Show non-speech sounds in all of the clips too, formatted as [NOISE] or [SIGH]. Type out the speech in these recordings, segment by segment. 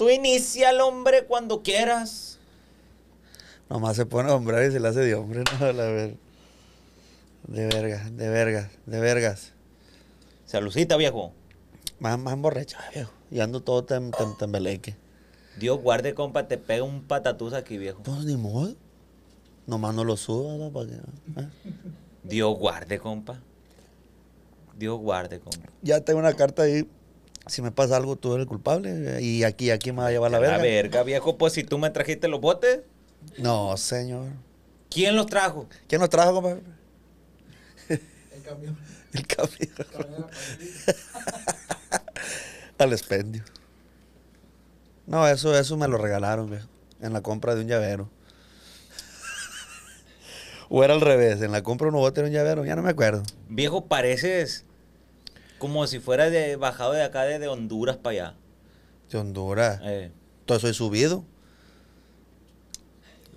Tú inicia al hombre cuando quieras. Nomás se pone a y se le hace de hombre, [LAUGHS] no, la ver. De verga, de vergas, de vergas. Salucita, viejo. Más, más borracho, viejo. Y ando todo tem, tembeleque. Dios guarde, compa, te pega un patatús aquí, viejo. Pues ni modo. Nomás no lo suba, ¿no? ¿eh? Dios guarde, compa. Dios guarde, compa. Ya tengo una carta ahí si me pasa algo, tú eres el culpable. ¿Y aquí, aquí me va a llevar la verga? La verga, viejo, pues si tú me trajiste los botes. No, señor. ¿Quién los trajo? ¿Quién los trajo, compadre? El camión. El camión. El [LAUGHS] camión Al expendio. No, eso, eso me lo regalaron, viejo. En la compra de un llavero. [LAUGHS] o era al revés, en la compra de un bote de un llavero, ya no me acuerdo. Viejo, pareces como si fuera de, bajado de acá, de Honduras para allá. ¿De Honduras? Eh. ¿Todo eso subido?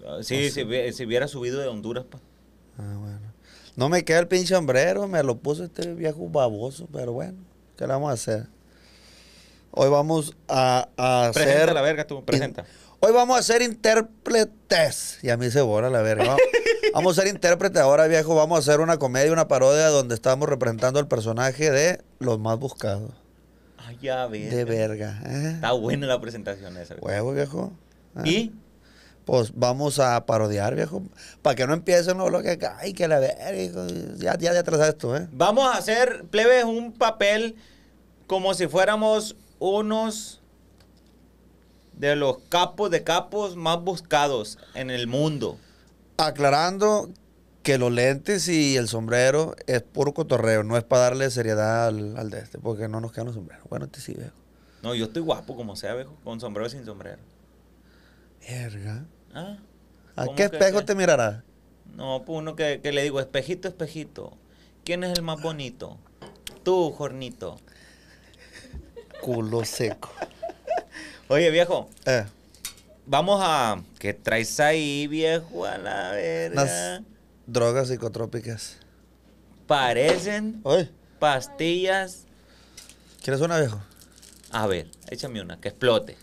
Ah, sí, ah, si, hubiera subido de Honduras pa. Ah, bueno. No me queda el pinche sombrero, me lo puso este viejo baboso, pero bueno, ¿qué le vamos a hacer? Hoy vamos a, a hacer... la verga tú, presenta. Hoy vamos a ser intérpretes. Y a mí se borra la verga. Vamos, a ser intérpretes ahora, viejo. Vamos a hacer una comedia, una parodia donde estamos representando el personaje de los más buscados. Ay, ya ves. De verga. ¿eh? Está buena la presentación esa. Huevo, viejo. ¿Eh? ¿Y? Pues vamos a parodiar, viejo. Para que no empiecen los que Ay, que la verga. Ya, ya, ya tras esto, ¿eh? Vamos a hacer, plebes, un papel como si fuéramos unos de los capos de capos más buscados en el mundo. Aclarando que los lentes y el sombrero es puro cotorreo, no es para darle seriedad al, de este, porque no nos quedan los sombreros. Bueno, este sí, viejo. No, yo estoy guapo como sea, viejo, con sombrero sin sombrero. Verga. Ah, ¿A qué espejo te mirará? No, pues uno que, que, le digo, espejito, espejito, ¿quién es el más bonito? Tú, Jornito. Culo seco. Oye, viejo. Eh. Vamos a. ¿Qué traes ahí, viejo? A la verga. Las drogas psicotrópicas. Parecen pastillas. ¿Quieres una, viejo? A ver, échame una, que explote.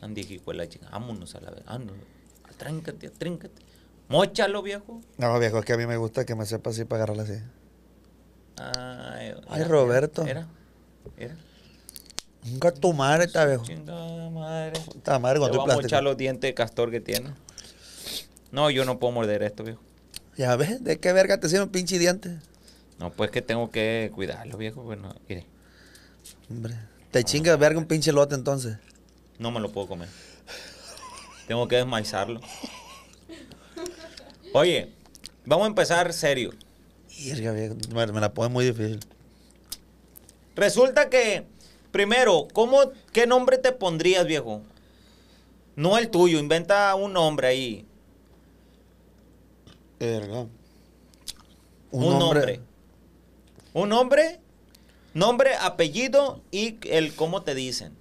Andy la chica. Vámonos a la verga. Ah, no. Móchalo, viejo. No, viejo, es que a mí me gusta que me sepa así para agarrarla así. Ay, Roberto. Mira, era. Nunca tu madre está viejo. madre. Esta madre con tu a los dientes de castor que tiene. No, yo no puedo morder esto, viejo. Ya ves, ¿de qué verga te un pinche dientes? No, pues que tengo que cuidarlo, viejo. Bueno, pues mire. Hombre, te chingas verga un pinche lote entonces. No me lo puedo comer. tengo que desmaizarlo. Oye, vamos a empezar serio. Mierda, viejo. Me la pone muy difícil. Resulta que Primero, ¿cómo, ¿qué nombre te pondrías, viejo? No el tuyo, inventa un nombre ahí. Verga. Un, un nombre. Un nombre, nombre, apellido y el cómo te dicen.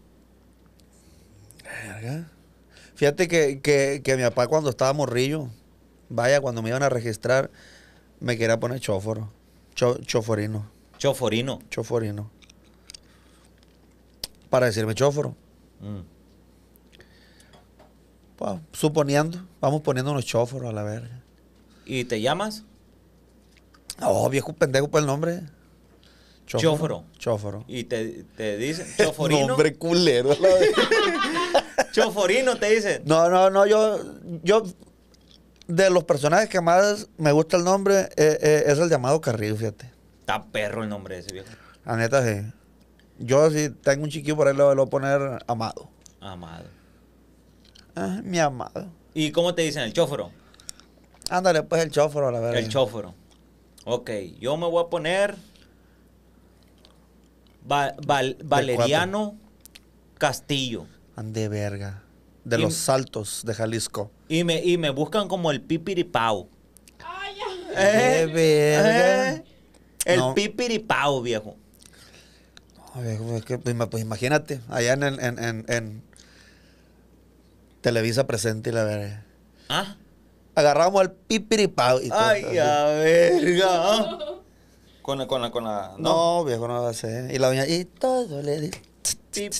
Verga. Fíjate que, que, que mi papá cuando estaba morrillo, vaya, cuando me iban a registrar, me quería poner choforo, choforino. Choforino. Choforino para decirme chóforo. Mm. Pues, suponiendo, vamos poniendo unos a la verga. ¿Y te llamas? Oh, viejo pendejo por el nombre. Chóforo. Choforo. Y te, te dicen [LAUGHS] choforino. Nombre culero. [LAUGHS] choforino te dice No, no, no, yo, yo de los personajes que más me gusta el nombre eh, eh, es el llamado Carrillo, fíjate. Está perro el nombre de ese viejo. La neta sí. Yo si tengo un chiquillo por ahí, lo, voy a poner Amado. Amado. Ah, mi Amado. ¿Y cómo te dicen? ¿El chóforo? Ándale, pues el chóforo, la verdad. El chóforo. Ok, yo me voy a poner Valeriano Castillo. Ande verga. De los saltos de Jalisco. Y me, y me buscan como el pipiripao. Ay, eh, eh. el pipiripao, viejo. Pues, pues imagínate, allá en, en, Televisa presente y la verga. ¿Ah? Agarramos al pipiripao. Y todo, Ay, la verga. Con la, con con la. No, viejo, no va a ser. Y la doña, y todo le di.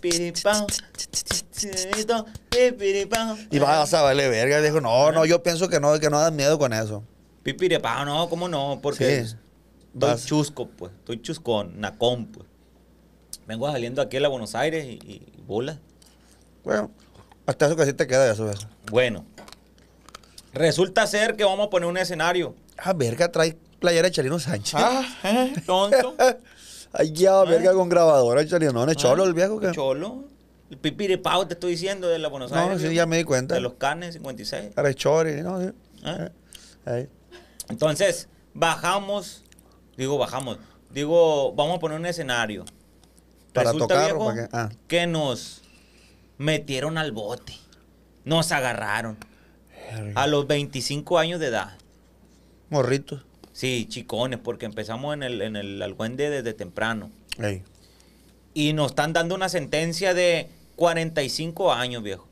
Pipiripao. Y vas a verle verga. Dijo, no, no, yo pienso que no, que no hagas miedo con eso. Pipiripao, no, ¿cómo no? Porque sí, estoy chusco, pues. Estoy chusco, nacón, pues vengo saliendo aquí a Buenos Aires y, y bola. Bueno, hasta eso casi te queda de eso. Bueno, resulta ser que vamos a poner un escenario. Ah, verga, trae playera de Chalino Sánchez. Ah, ¿eh? tonto. [LAUGHS] Ay, ya, ah, verga, ¿eh? con grabadora de Chalino. No, ah, cholo el viejo que. Cholo. El pipiripao te estoy diciendo de la Buenos Aires. No, sí, ya me di cuenta. De los carnes 56. chori, no, sí. ¿Eh? Entonces, bajamos, digo bajamos, digo, vamos a poner un escenario para Resulta, tocar ah. que, nos metieron al bote. Nos agarraron. A los 25 años de edad. Morritos. Sí, chicones, porque empezamos en el, en el desde temprano. Y nos están dando una sentencia de 45 años, viejo.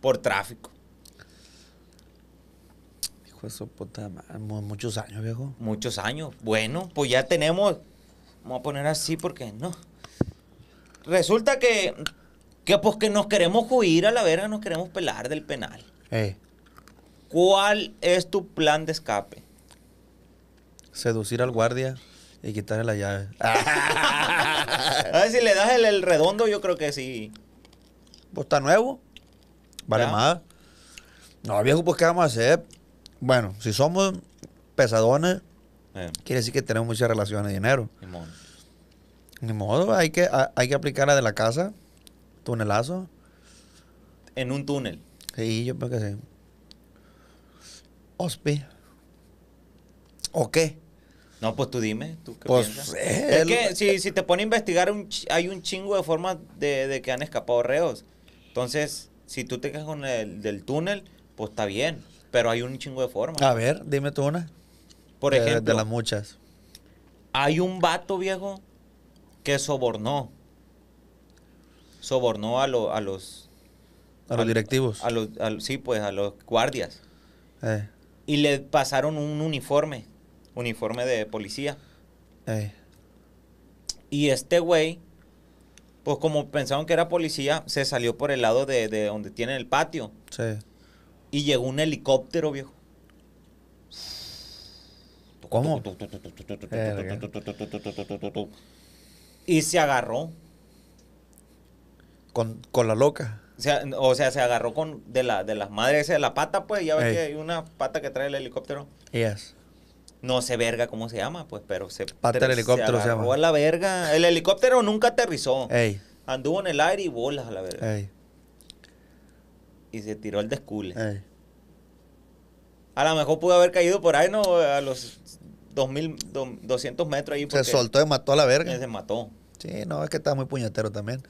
Por tráfico. Hijo eso, puta madre. Muchos años, viejo. Muchos años. Bueno, pues ya tenemos. Vamos a poner así porque no. Resulta que, que pues que nos queremos huir a la verga, nos queremos pelar del penal. ¿Cuál es tu plan de escape? Seducir al guardia y quitarle la llave. [LAUGHS] a ver si le das el, redondo, yo creo que sí. Pues está nuevo. Vale más. No, viejo, pues ¿qué vamos a hacer? Bueno, si somos pesadones, eh. quiere decir que tenemos muchas relaciones de dinero. Ni modo, hay que, hay que aplicar la de la casa. Tunelazo. En un túnel. Sí, yo creo que sí. ¿O qué? No, pues tú dime, ¿tú qué pues, eh, Es que si, te pone a investigar, hay un chingo de formas de, que han escapado reos. Entonces, si tú te quedas con el del túnel, pues está bien. Pero hay un chingo de formas. A ver, dime tú una. Por ejemplo. De las muchas. Hay un vato, viejo, que sobornó. Sobornó a, los... A, los directivos. A, sí, pues a los guardias. Y le pasaron un uniforme, uniforme de policía. Y este güey, pues como pensaron que era policía, se salió por el lado de, donde tienen el patio. Sí. Y llegó un helicóptero, viejo. ¿Cómo? Y se agarró. Con, la loca. O sea, se agarró con de la de las madres de la pata, pues, ya ves que hay una pata que trae el helicóptero. Yes. No sé verga cómo se llama, pues, pero se pata del helicóptero se, agarró a la verga. El helicóptero nunca aterrizó. Anduvo en el aire y bolas a la verga. Y se tiró al descule. A lo mejor pudo haber caído por ahí, ¿no? A los mil... 200 metros ahí. se soltó y mató a la verga. Eh, se mató. Sí, no, es que está muy puñetero también.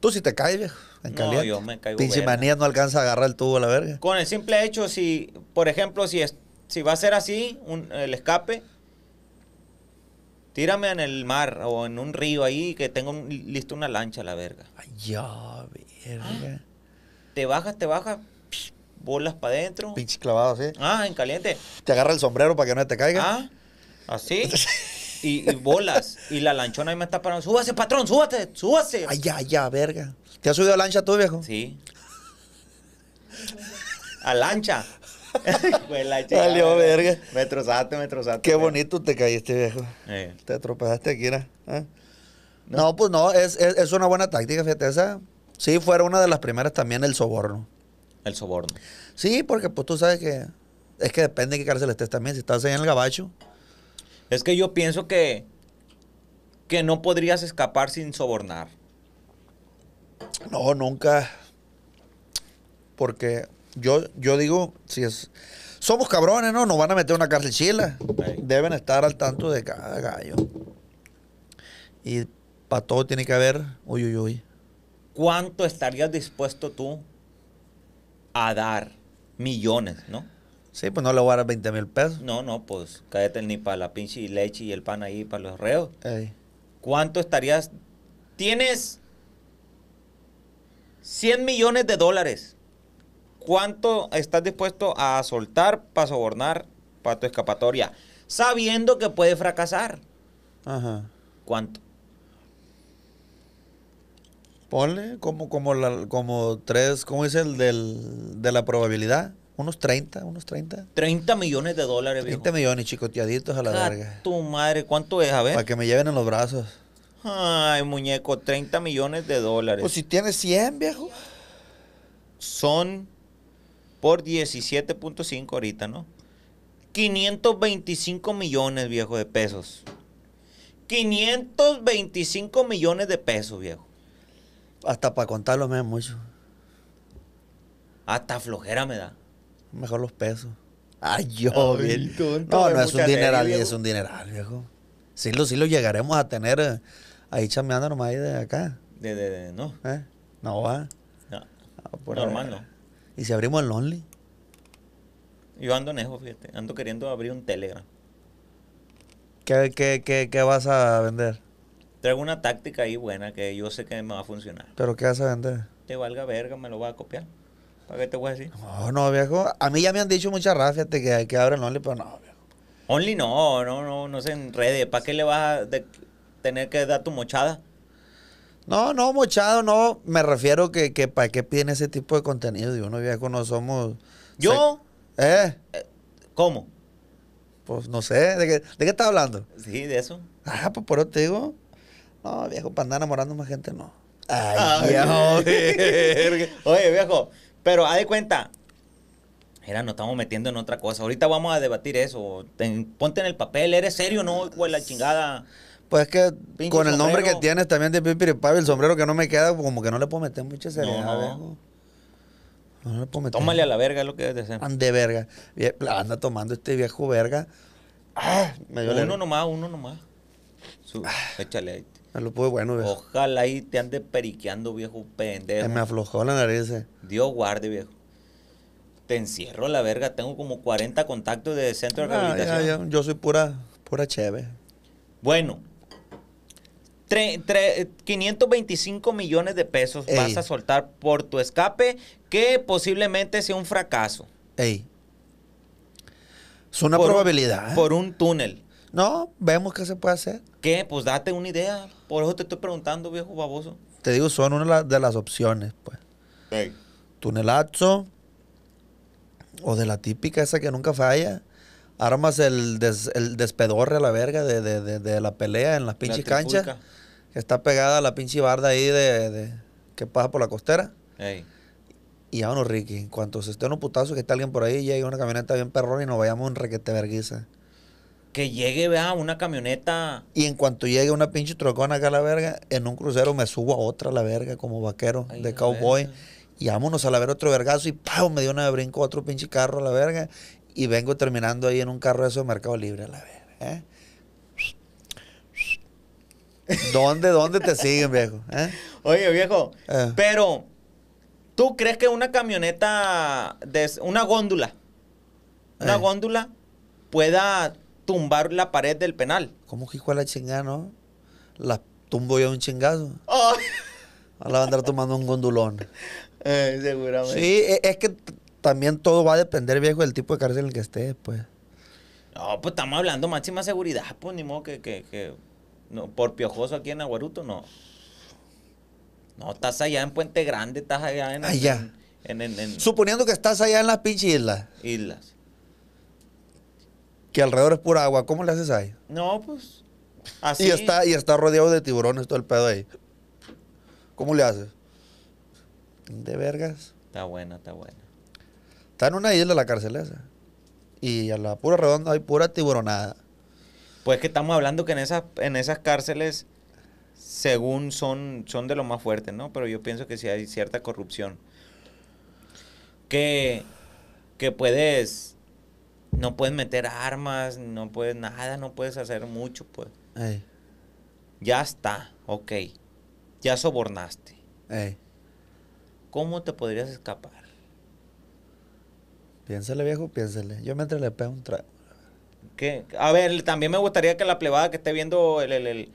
Tú si te caes, viejo, en no, yo me caigo. Pinche manía no alcanza a agarrar el tubo a la verga. Con el simple hecho, si, por ejemplo, si, es, si va a ser así, el escape, tírame en el mar o en un río ahí que tengo listo una lancha a la verga. Ay, ya, verga. te bajas, te bajas, bolas para adentro. Pinche clavado, sí. Ah, en caliente. Te agarra el sombrero para que no te caiga. Ah. Así. Y, y, bolas. Y la lanchona ahí me está parando. Súbase, patrón, súbase, súbase. Ay, ya, ya, verga. ¿Te has subido a lancha tú, viejo? Sí. A lancha. Salió [LAUGHS] verga. Me trozaste, me trozaste. Qué bonito te caíste, viejo. Eh. Te atropellaste aquí, ¿eh? ¿no? pues no, es, una buena táctica, fíjate. Esa sí fuera una de las primeras también el soborno. El soborno. Sí, porque pues tú sabes que es que depende de qué cárcel estés también. Si estás ahí en el gabacho, es que yo pienso que, que no podrías escapar sin sobornar. No, nunca. Porque yo, yo digo, si es. Somos cabrones, ¿no? Nos van a meter una cárcel chila. Deben estar al tanto de cada gallo. Y para todo tiene que haber, uy, uy, uy. ¿Cuánto estarías dispuesto tú a dar? Millones, ¿no? Sí, pues no le voy a dar 20 mil pesos. No, no, pues cállate ni para la pinche leche y el pan ahí para los reos. ¿Cuánto estarías? Tienes 100 millones de dólares. ¿Cuánto estás dispuesto a soltar para sobornar para tu escapatoria? Sabiendo que puede fracasar. Ajá. ¿Cuánto? Ponle como, como, la, como tres, ¿cómo es el del, de la probabilidad? Unos 30, unos 30. 30 millones de dólares, 30 millones, chicoteaditos a la verga. tu madre, ¿cuánto es? A ver. Para que me lleven en los brazos. Ay, muñeco, 30 millones de dólares. Pues si tienes 100, viejo. Son por 17.5 ahorita, ¿no? 525 millones, viejo, de pesos. 525 millones de pesos, viejo. Hasta para contarlo me da mucho. Hasta flojera me da. Mejor los pesos. Ay, yo, no, no es un dineral, es un dineral, viejo. Sí lo, sí lo llegaremos a tener eh, ahí chameando nomás de acá. De, de, no. ¿Eh? No va. No. Ah, Normal, no. ¿Y si abrimos el Only? Yo ando eso, fíjate. Ando queriendo abrir un Telegram. ¿Qué, qué, qué, qué vas a vender? Traigo una táctica ahí buena que yo sé que me va a funcionar. ¿Pero qué vas a vender? Te valga verga, me lo va a copiar. ¿Para qué te voy a decir? No, no, viejo. A mí ya me han dicho muchas rafias que, hay que el Only, pero no, viejo. Only no, no, no, no se enrede. ¿Para qué le vas a tener que dar tu mochada? No, no, mochado, no. Me refiero que, para qué piden ese tipo de contenido. Y uno viejo no somos. ¿Yo? ¿Eh? ¿Eh? ¿Cómo? Pues no sé. ¿De qué, de estás hablando? Sí, de eso. Ah, pues por eso te digo. No, viejo, para andar enamorando más gente, no. Ay, ah, Ay viejo. [LAUGHS] Oye, viejo. Pero haz de cuenta, era, nos estamos metiendo en otra cosa. Ahorita vamos a debatir eso. ponte en el papel, ¿eres serio no, Pues la chingada? Pues es que con el nombre que tienes también de Pipiripavi, el sombrero que no me queda, como que no le puedo meter mucha seriedad. No, no. no le puedo Tómale a la verga, lo que de Ande verga. Eh, anda tomando este viejo verga. Ah, uno nomás, uno nomás. Échale ahí. Ah, lo pude bueno, Ojalá y te ande periqueando, viejo pendejo. Se me aflojó la nariz. Eh. Dios guarde, viejo. Te encierro la verga. Tengo como 40 contactos de centro de ah, rehabilitación. Yo soy pura, pura chévere. Bueno, 525 millones de pesos vas a soltar por tu escape, que posiblemente sea un fracaso. Ey. Es una probabilidad. ¿eh? por un túnel. No, vemos qué se puede hacer. ¿Qué? Pues date una idea. Por eso te estoy preguntando, viejo baboso. Te digo, son una de las opciones, pues. Tunelazo o de la típica esa que nunca falla. Armas el, el despedorre a la verga de, la pelea en las pinches canchas. Que está pegada a la pinche barda ahí de, que pasa por la costera. Hey. Y vámonos, Ricky. En cuanto se esté unos putazos que está alguien por ahí, hay una camioneta bien perro y nos vayamos en requete verguiza que llegue, vea, una camioneta. Y en cuanto llegue una pinche trocona acá a la verga, en un crucero me subo a otra a la verga como vaquero de cowboy. Y vámonos a la ver otro vergazo y ¡pau! Me dio una de brinco otro pinche carro a la verga. Y vengo terminando ahí en un carro de eso de Mercado Libre a la verga. ¿eh? ¿Dónde, dónde te siguen, viejo? Eh? Oye, viejo, eh. pero ¿tú crees que una camioneta, de, una góndula, una eh. góndula pueda tumbar la pared del penal. ¿Cómo que hijo la chingada, no? La tumbo yo un chingazo. [LAUGHS] Ahora va a andar tomando un gondulón. [LAUGHS] seguramente. Sí, e, es que también todo va a depender, viejo, del tipo de cárcel en el que estés, pues. No, pues estamos hablando máxima seguridad, pues ni modo que, que, que no, por piojoso aquí en Aguaruto, no. No, estás allá en Puente Grande, estás allá en... Allá. Suponiendo que estás allá en las pinches islas. Islas y alrededor es pura agua, ¿cómo le haces ahí? No, pues. Así. Y está, y está rodeado de tiburones todo el pedo ahí. ¿Cómo le haces? De vergas. Está buena, está buena. Está en una isla la cárcel Y a la pura redonda hay pura tiburonada. Pues que estamos hablando que en esas, en esas cárceles, según son, son de lo más fuerte, ¿no? Pero yo pienso que sí hay cierta corrupción. Que, que puedes no puedes meter armas, no puedes nada, no puedes hacer mucho, pues. Ya está, ok. Ya sobornaste. ¿Cómo te podrías escapar? Piénsale, viejo, piénsele. Yo mientras le pego un trago. ¿Qué? A ver, también me gustaría que la plebada que esté viendo el,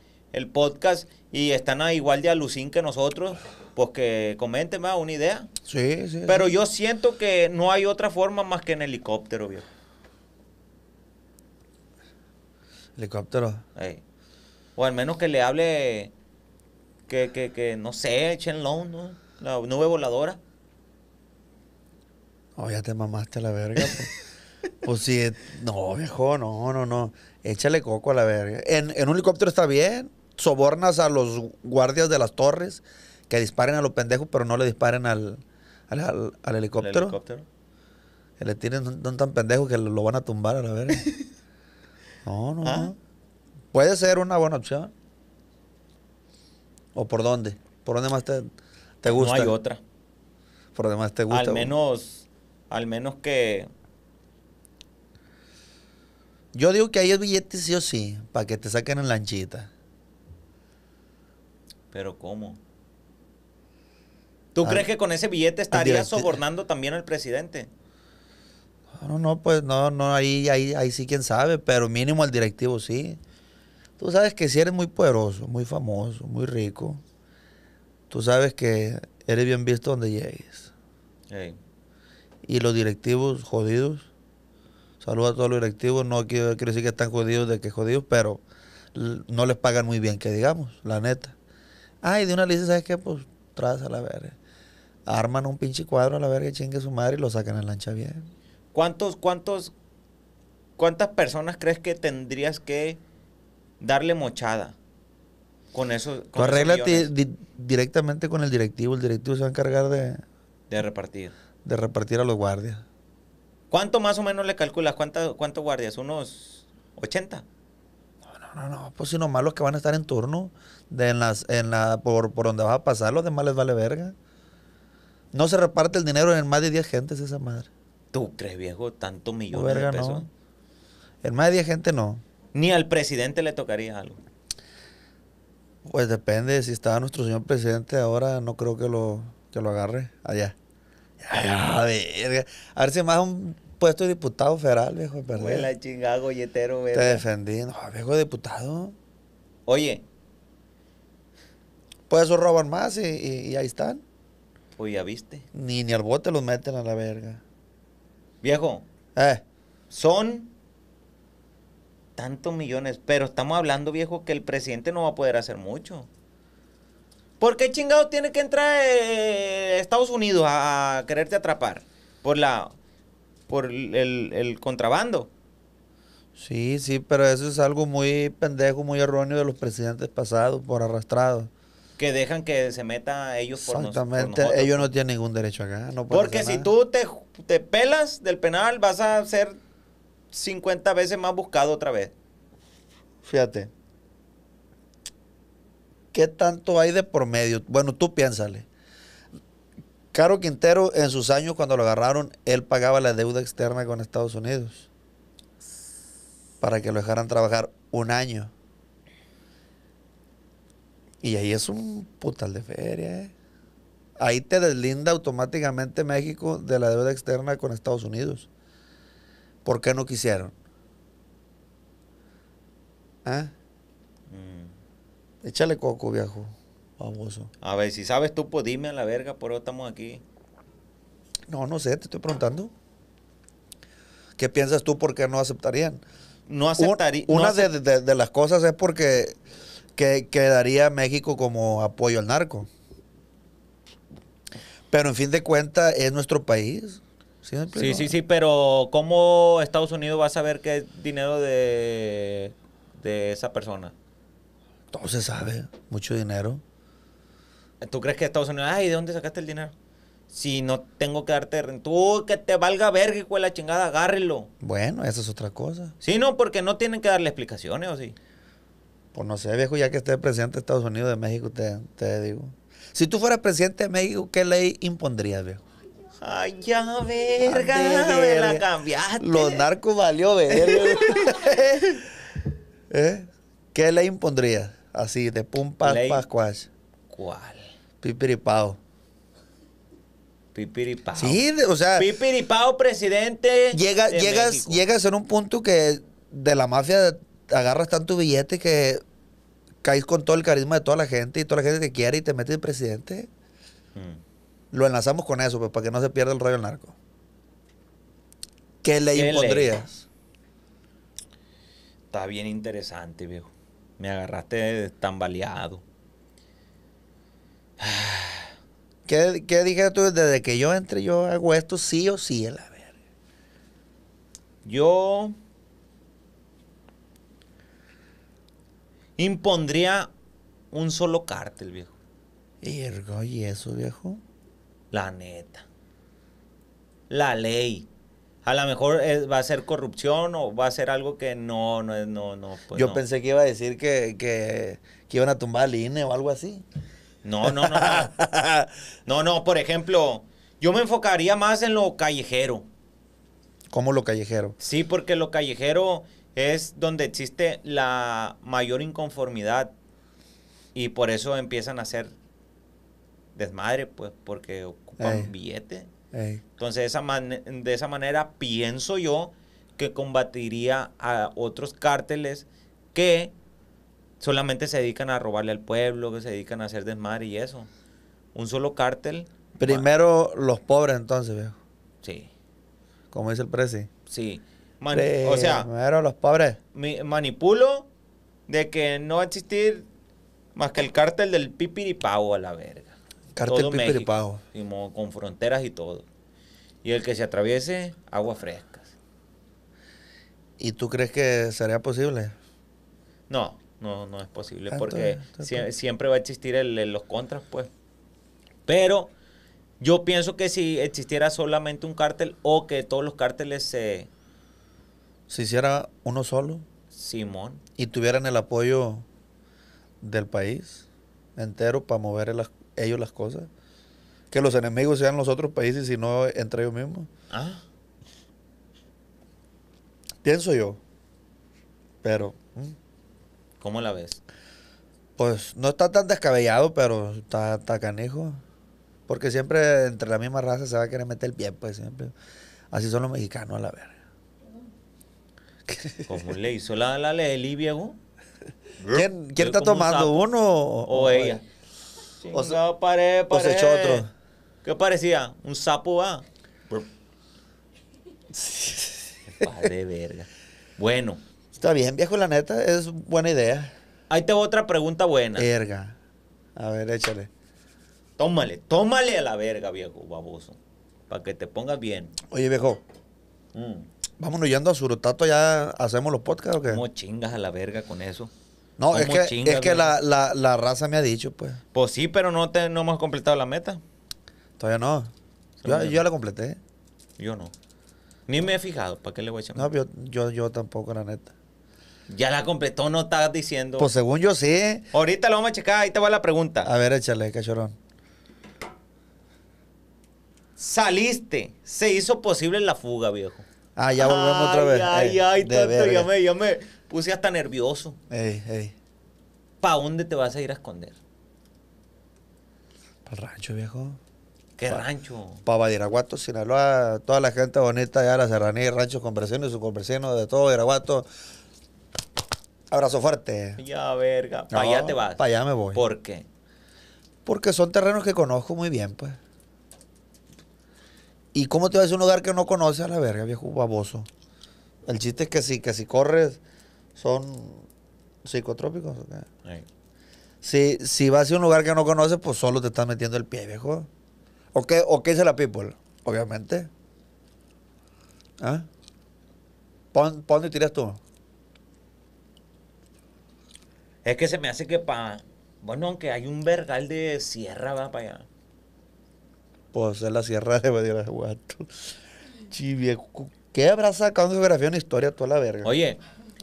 podcast y están igual de alucín que nosotros, pues que comenten más una idea. Sí, sí. Pero yo siento que no hay otra forma más que en helicóptero, viejo. Helicóptero. O al menos que le hable, que, que, que no sé, Chen Long, la nube voladora. Oh, ya te mamaste a la verga. Pues, si [LAUGHS] pues no, viejo, no, no, no. Échale coco a la verga. En, en un helicóptero está bien. Sobornas a los guardias de las torres que disparen a los pendejos, pero no le disparen al, al, helicóptero. ¿El helicóptero? Que le tiren un, tan pendejo que lo van a tumbar a la verga. [LAUGHS] No, ¿Ah? no, Puede ser una buena opción. ¿O por dónde? ¿Por dónde más te, te gusta? No hay otra. ¿Por dónde más te gusta? Al menos, al menos que... Yo digo que hay billetes sí o sí, para que te saquen en lanchita. Pero ¿cómo? ¿Tú ah. crees que con ese billete estarías sobornando también al presidente? No, no, pues no, no, ahí, ahí, ahí sí quién sabe, pero mínimo al directivo sí. Tú sabes que si eres muy poderoso, muy famoso, muy rico, tú sabes que eres bien visto donde llegues. Y los directivos jodidos, saludo a todos los directivos, no quiero, decir que están jodidos de que jodidos, pero no les pagan muy bien, que digamos, la neta. Ay, de una lista, ¿sabes qué? Pues traza a la verga. Arman un pinche cuadro a la verga, chingue su madre y lo sacan en lancha bien cuántas personas crees que tendrías que darle mochada con eso? Con arréglate directamente con el directivo. El directivo se va a encargar de... De repartir. De repartir a los guardias. ¿Cuánto más o menos le calculas? ¿Cuántos guardias? ¿Unos 80? no, no, no. pues sino más los que van a estar en turno, de en la, por, por donde vas a pasar, los demás les vale verga. No se reparte el dinero en más de 10 gentes esa madre. ¿Tú crees, viejo, tanto millones de pesos? En más de gente no. Ni al presidente le tocaría algo. Pues depende, si está nuestro señor presidente ahora, no creo que lo, lo agarre allá. A ver, si más un puesto de diputado federal, viejo. Perdón. Vuela Te defendí, viejo diputado. Oye. Pues eso roban más y, ahí están. Pues ya viste. Ni, ni al bote los meten a la verga. Viejo. Eh. Son tantos millones, pero estamos hablando, viejo, que el presidente no va a poder hacer mucho. ¿Por qué chingado tiene que entrar eh, Estados Unidos a, quererte atrapar? Por la por el, el, contrabando. Sí, sí, pero eso es algo muy pendejo, muy erróneo de los presidentes pasados, por arrastrados que dejan que se meta ellos por, Exactamente. Ellos no tienen ningún derecho acá. No Porque si tú te, te pelas del penal, vas a ser 50 veces más buscado otra vez. Fíjate. ¿Qué tanto hay de promedio? Bueno, tú piénsale. Caro Quintero, en sus años cuando lo agarraron, él pagaba la deuda externa con Estados Unidos para que lo dejaran trabajar un año. Y ahí es un putal de feria, ¿eh? Ahí te deslinda automáticamente México de la deuda externa con Estados Unidos. ¿Por qué no quisieron? eh mm. Échale coco, viejo. Famoso. A ver, si sabes tú, pues dime a la verga, por eso estamos aquí. No, no sé, te estoy preguntando. ¿Qué piensas tú por qué no aceptarían? No aceptaría. Una de, las cosas es porque que, daría México como apoyo al narco. Pero en fin de cuentas es nuestro país. Sí, sí, sí, pero ¿cómo Estados Unidos va a saber qué es dinero de, esa persona? Todo se sabe, mucho dinero. ¿Tú crees que Estados Unidos, ay, ¿de dónde sacaste el dinero? Si no tengo que darte Tú que te valga verga, hijo la chingada, agárrelo. Bueno, esa es otra cosa. Sí, no, porque no tienen que darle explicaciones, ¿o sí? Pues no sé, viejo, ya que esté presidente de Estados Unidos de México, te, te digo. Si tú fueras presidente de México, ¿qué ley impondrías, viejo? Ay, ya, verga, me la cambiaste. Los narcos valió verga. [LAUGHS] ¿Eh? ¿Qué ley impondrías? Así, de pum, pascuas. pas, cuas. ¿Cuál? Pipiripao. Pipiripao. Sí, o sea. Pipiripao, presidente. Llega, llegas, llegas en un punto que de la mafia agarras tanto billete que caes con todo el carisma de toda la gente y toda la gente que quiere y te metes en presidente. Mm. Lo enlazamos con eso, pues, para que no se pierda el rollo del narco. ¿Qué le impondrías? Está bien interesante, viejo. Me agarraste tambaleado. [SIGHS] ¿Qué, ¿Qué, dije tú? Desde que yo entre, yo hago esto sí o sí, a la verga. Yo impondría un solo cártel, viejo. ¿y eso, viejo? La neta. La ley. A lo mejor eh, va a ser corrupción o va a ser algo que no, no, no, no. Pues yo pensé que iba a decir que, que, iban a tumbar al INE o algo así. No, no, no. No, [LAUGHS] no, no por ejemplo, yo me enfocaría más en lo callejero. ¿Cómo lo callejero? Sí, porque lo callejero es donde existe la mayor inconformidad y por eso empiezan a hacer desmadre, pues, porque ocupan un billete. Entonces, esa de esa manera pienso yo que combatiría a otros cárteles que solamente se dedican a robarle al pueblo, que se dedican a hacer desmadre y eso. Un solo cártel. Primero los pobres entonces, viejo. Sí. Como dice el precio Sí o sea, los pobres. manipulo de que no va a existir más que el cártel del pipiripago a la verga. Cártel pipiripao. y con fronteras y todo. Y el que se atraviese, aguas frescas. ¿Y tú crees que sería posible? No, no, no es posible ah, porque siempre va a existir los contras, pues. Pero yo pienso que si existiera solamente un cártel o que todos los cárteles se si hiciera uno solo. Simón. Y tuvieran el apoyo del país entero para mover ellos las cosas. Que los enemigos sean los otros países y no entre ellos mismos. Ah. Pienso yo. Pero. Mm. ¿Cómo la ves? Pues no está tan descabellado, pero está, está canijo. Porque siempre entre la misma raza se va a querer meter el pie, pues siempre. Así son los mexicanos, a la verdad. [LAUGHS] Como le hizo la, la Leli, viejo. ¿Quién, quién está tomando? ¿Uno o, ella? O, sea, pare, paré, echó otro. ¿Qué parecía? Un sapo, va. Padre pues, [LAUGHS] verga. Bueno. Está bien, viejo, la neta, es buena idea. Ahí te otra pregunta buena. Verga. A ver, échale. Tómale, tómale a la verga, viejo, baboso. Para que te pongas bien. Oye, viejo. Mm. Vámonos yendo a Surutato, ya hacemos los podcasts o qué? ¿Cómo chingas a la verga con eso? No, es que, es que la, raza me ha dicho, pues. Pues sí, pero no, te, hemos completado la meta. Todavía no. Yo, la completé. Yo no. Ni me he fijado, ¿para qué le voy a echar? No, yo, yo, tampoco, la neta. Ya la completó, no estás diciendo. Pues según yo sí. Ahorita lo vamos a checar, ahí te va la pregunta. A ver, échale, cachorón. Saliste, se hizo posible la fuga, viejo. Ah, ya volvemos otra vez. Ay, eh, ay, ay, tanto, yo me, yo me puse hasta nervioso. Ey, ey. ¿Para dónde te vas a ir a esconder? Para el rancho, viejo. ¿Qué rancho? Para Badiraguato, Sinaloa, toda la gente bonita allá, la serranía, ranchos y su conversino, de todo Badiraguato. Abrazo fuerte. Ya, verga. Para allá te vas. Para allá me voy. ¿Por qué? Porque son terrenos que conozco muy bien, pues. ¿Y cómo te vas a un lugar que no conoces a la verga, viejo baboso? El chiste es que si, que corres son psicotrópicos. Si, vas a un lugar que no conoces, pues solo te estás metiendo el pie, viejo. ¿O qué, o qué dice la people? Obviamente. ¿Ah? ponte y tiras tú? Es que se me hace que para... Bueno, aunque hay un vergal de sierra, va para allá pues en La Sierra de Badiraguato. Chivie, ¿Qué habrá sacado de geografía una historia toda la verga? Oye,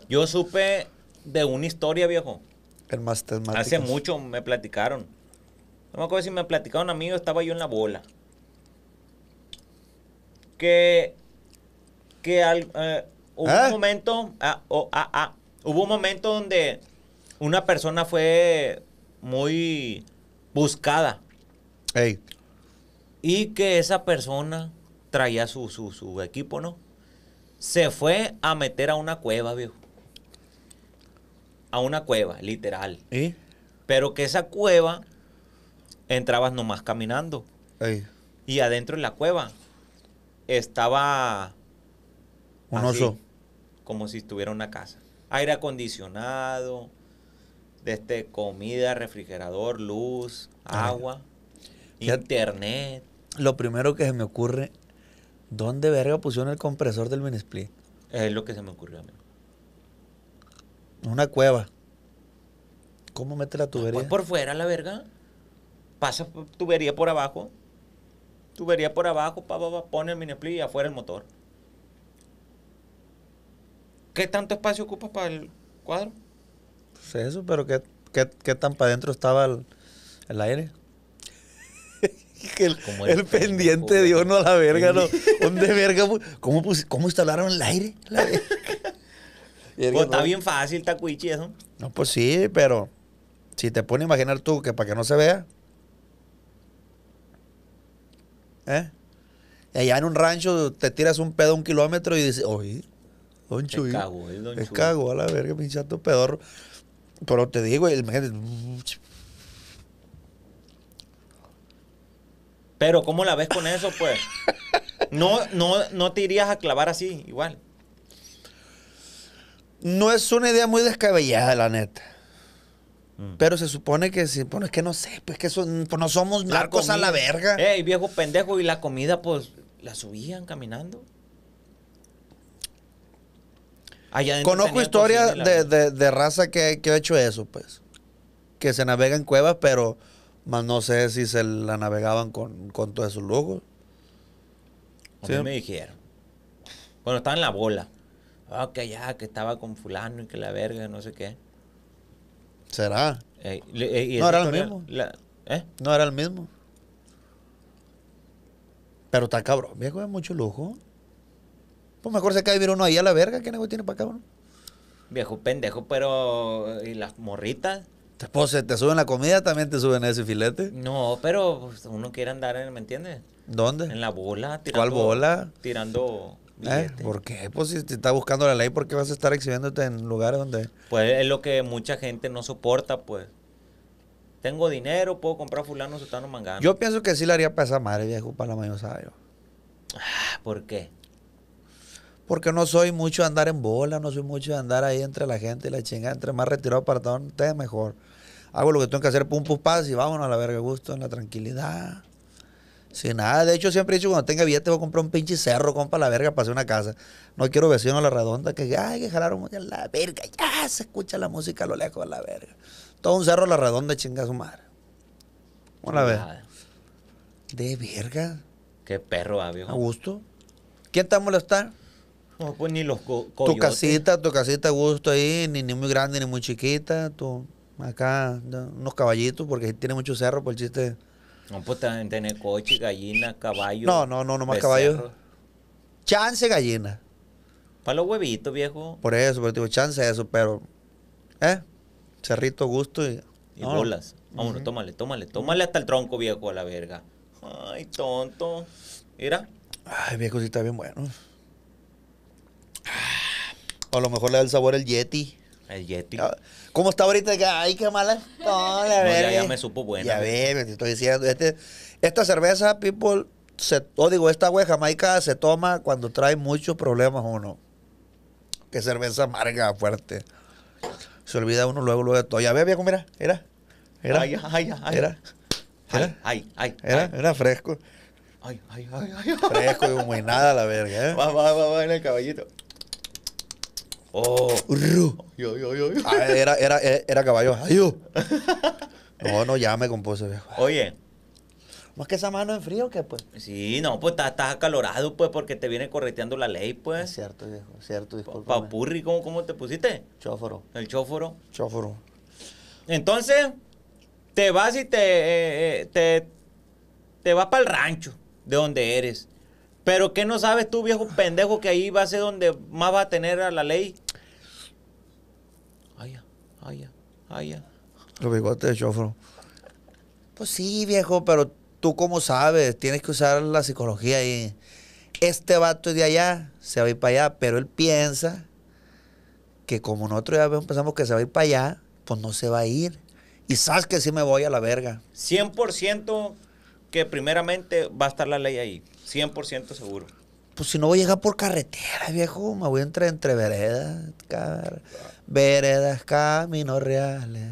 yo supe de una historia, viejo. El más Hace mucho me platicaron. No me acuerdo si me platicaron amigo, estaba yo en la bola. Que. Que al, eh, hubo un ¿Ah? momento. Ah, ah, hubo un momento donde una persona fue muy buscada. Ey y que esa persona traía su, equipo, ¿no? Se fue a meter a una cueva, viejo. A una cueva, literal. ¿Y? Pero que esa cueva entrabas nomás caminando. Ahí. Y adentro en la cueva estaba... Un oso. Como si estuviera una casa. Aire acondicionado, de este, comida, refrigerador, luz, agua, internet lo primero que se me ocurre, ¿dónde verga pusieron el compresor del mini split? Es lo que se me ocurrió a mí. Una cueva. ¿Cómo mete la tubería? Pues por fuera la verga. Pasa tubería por abajo. Tubería por abajo, pa, pone el mini y afuera el motor. ¿Qué tanto espacio ocupa para el cuadro? Pues eso, pero ¿qué, qué, tan para adentro estaba el, el aire? el, pendiente de Dios, no a la verga, no. [LAUGHS] verga? ¿Cómo, instalaron el aire? [LAUGHS] Pues, está bien fácil, tacuichi, eso. No, pues sí, pero si te pones a imaginar tú que para que no se vea. ¿Eh? Allá en un rancho te tiras un pedo un kilómetro y dices, oye, Don Chuy. Es eh, cago, a la verga, pedorro. Pero te digo, imagínate, Pero ¿cómo la ves con eso, pues? No, no, te irías a clavar así, igual. No es una idea muy descabellada, la neta. Mm. Pero se supone que si, bueno, es que no sé, pues que pues, no somos marcos a la verga. Ey, viejo pendejo, y la comida, pues, la subían caminando. Conozco historias de, de, raza que, que ha hecho eso, pues. Que se navega en cuevas, pero más no sé si se la navegaban con, con todos esos lujos. A me dijeron. Bueno, estaba en la bola. Ah, que ya, que estaba con fulano y que la verga, no sé qué. ¿Será? Eh, eh, no era el mismo. ¿eh? No era el mismo. Pero está cabrón, viejo, es mucho lujo. Pues mejor se cae y uno ahí a la verga, ¿qué negocio tiene para cabrón? Viejo pendejo, pero. ¿Y las morritas? te suben la comida, también te suben ese filete. No, pero pues, uno quiere andar, en, ¿me entiendes? ¿Dónde? En la bola. Tirando, ¿Cuál bola? Tirando ¿Eh? ¿Por qué? Pues si te está buscando la ley, ¿por qué vas a estar exhibiéndote en lugares donde...? Pues es lo que mucha gente no soporta, pues. Tengo dinero, puedo comprar fulano, sotano, mangano. Yo pienso que sí le haría esa madre, viejo, para la mayor sabio. Ah, ¿Por qué? Porque no soy mucho de andar en bola, no soy mucho de andar ahí entre la gente y la chingada. Entre más retirado para te mejor hago lo que tengo que hacer, pum, pum, paz, y vámonos a la verga, gusto, en la tranquilidad. Sin nada. De hecho, siempre he dicho, cuando tenga billete voy a comprar un pinche cerro, compa, la verga, para hacer una casa. No quiero vecinos a la redonda que, ay, que jalaron a la verga, ya se escucha la música a lo lejos, de la verga. Todo un cerro a la redonda, chinga su madre. ...una vez... De verga. Qué perro, abio... Ah, a gusto. ¿Quién te va No, pues ni los Tu casita, tu casita a gusto ahí, ni, ni muy grande ni muy chiquita, tu acá, unos caballitos, porque tiene mucho cerro, por el chiste. No, pues tener coche, gallina, caballo. No, no, no, no más caballos. Chance gallina. Para los huevitos, viejo. Por eso, pero digo, chance eso, pero. ¿Eh? Cerrito, gusto y. Y bolas. Vámonos, tómale, tómale, tómale hasta el tronco, viejo, a la verga. Ay, tonto. Mira. Ay, viejo, sí está bien bueno. Ah, a lo mejor le da el sabor el Yeti. El ah, ¿Cómo está ahorita? Ay, qué mala. [LAUGHS] No, la no, ya, me supo buena. Ya ves, te estoy diciendo. Este, esta cerveza, people, se, oh, digo, esta wea jamaica se toma cuando trae muchos problemas uno. Qué cerveza amarga, fuerte. Se olvida uno luego, luego de todo. Ya ve, viejo, mira, era. Era. Ay, ay, ay. Era. Era. Ay, ay, Era, era fresco. Ay, ay, ay, ay. Fresco y nada la verga, ¿eh? Va, va, va, va en el caballito. Oh. Yo, yo, yo, yo. Ah, era, era, eh, era caballo. [LAUGHS] No, no llame, viejo. Oye. Más que esa mano en frío, qué, pues? Sí, no, pues estás, acalorado, pues, porque te viene correteando la ley, pues. cierto, viejo, cierto, disculpa. Papurri, ¿cómo, ¿cómo te pusiste? Chóforo. El chóforo. Chóforo. Entonces, te vas y te, eh, eh, te, te vas para el rancho de donde eres. Pero ¿qué no sabes tú, viejo pendejo, que ahí va a ser donde más va a tener a la ley? Ay, ay, ay. Los bigotes de chofro. Pues sí, viejo, pero tú cómo sabes, tienes que usar la psicología ahí. Este vato de allá se va a ir para allá, pero él piensa que como nosotros ya pensamos que se va a ir para allá, pues no se va a ir. Y sabes que sí me voy a la verga. 100% que primeramente va a estar la ley ahí. 100% seguro. Pues si no voy a llegar por carretera, viejo, me voy entrar entre veredas, car veredas, caminos reales.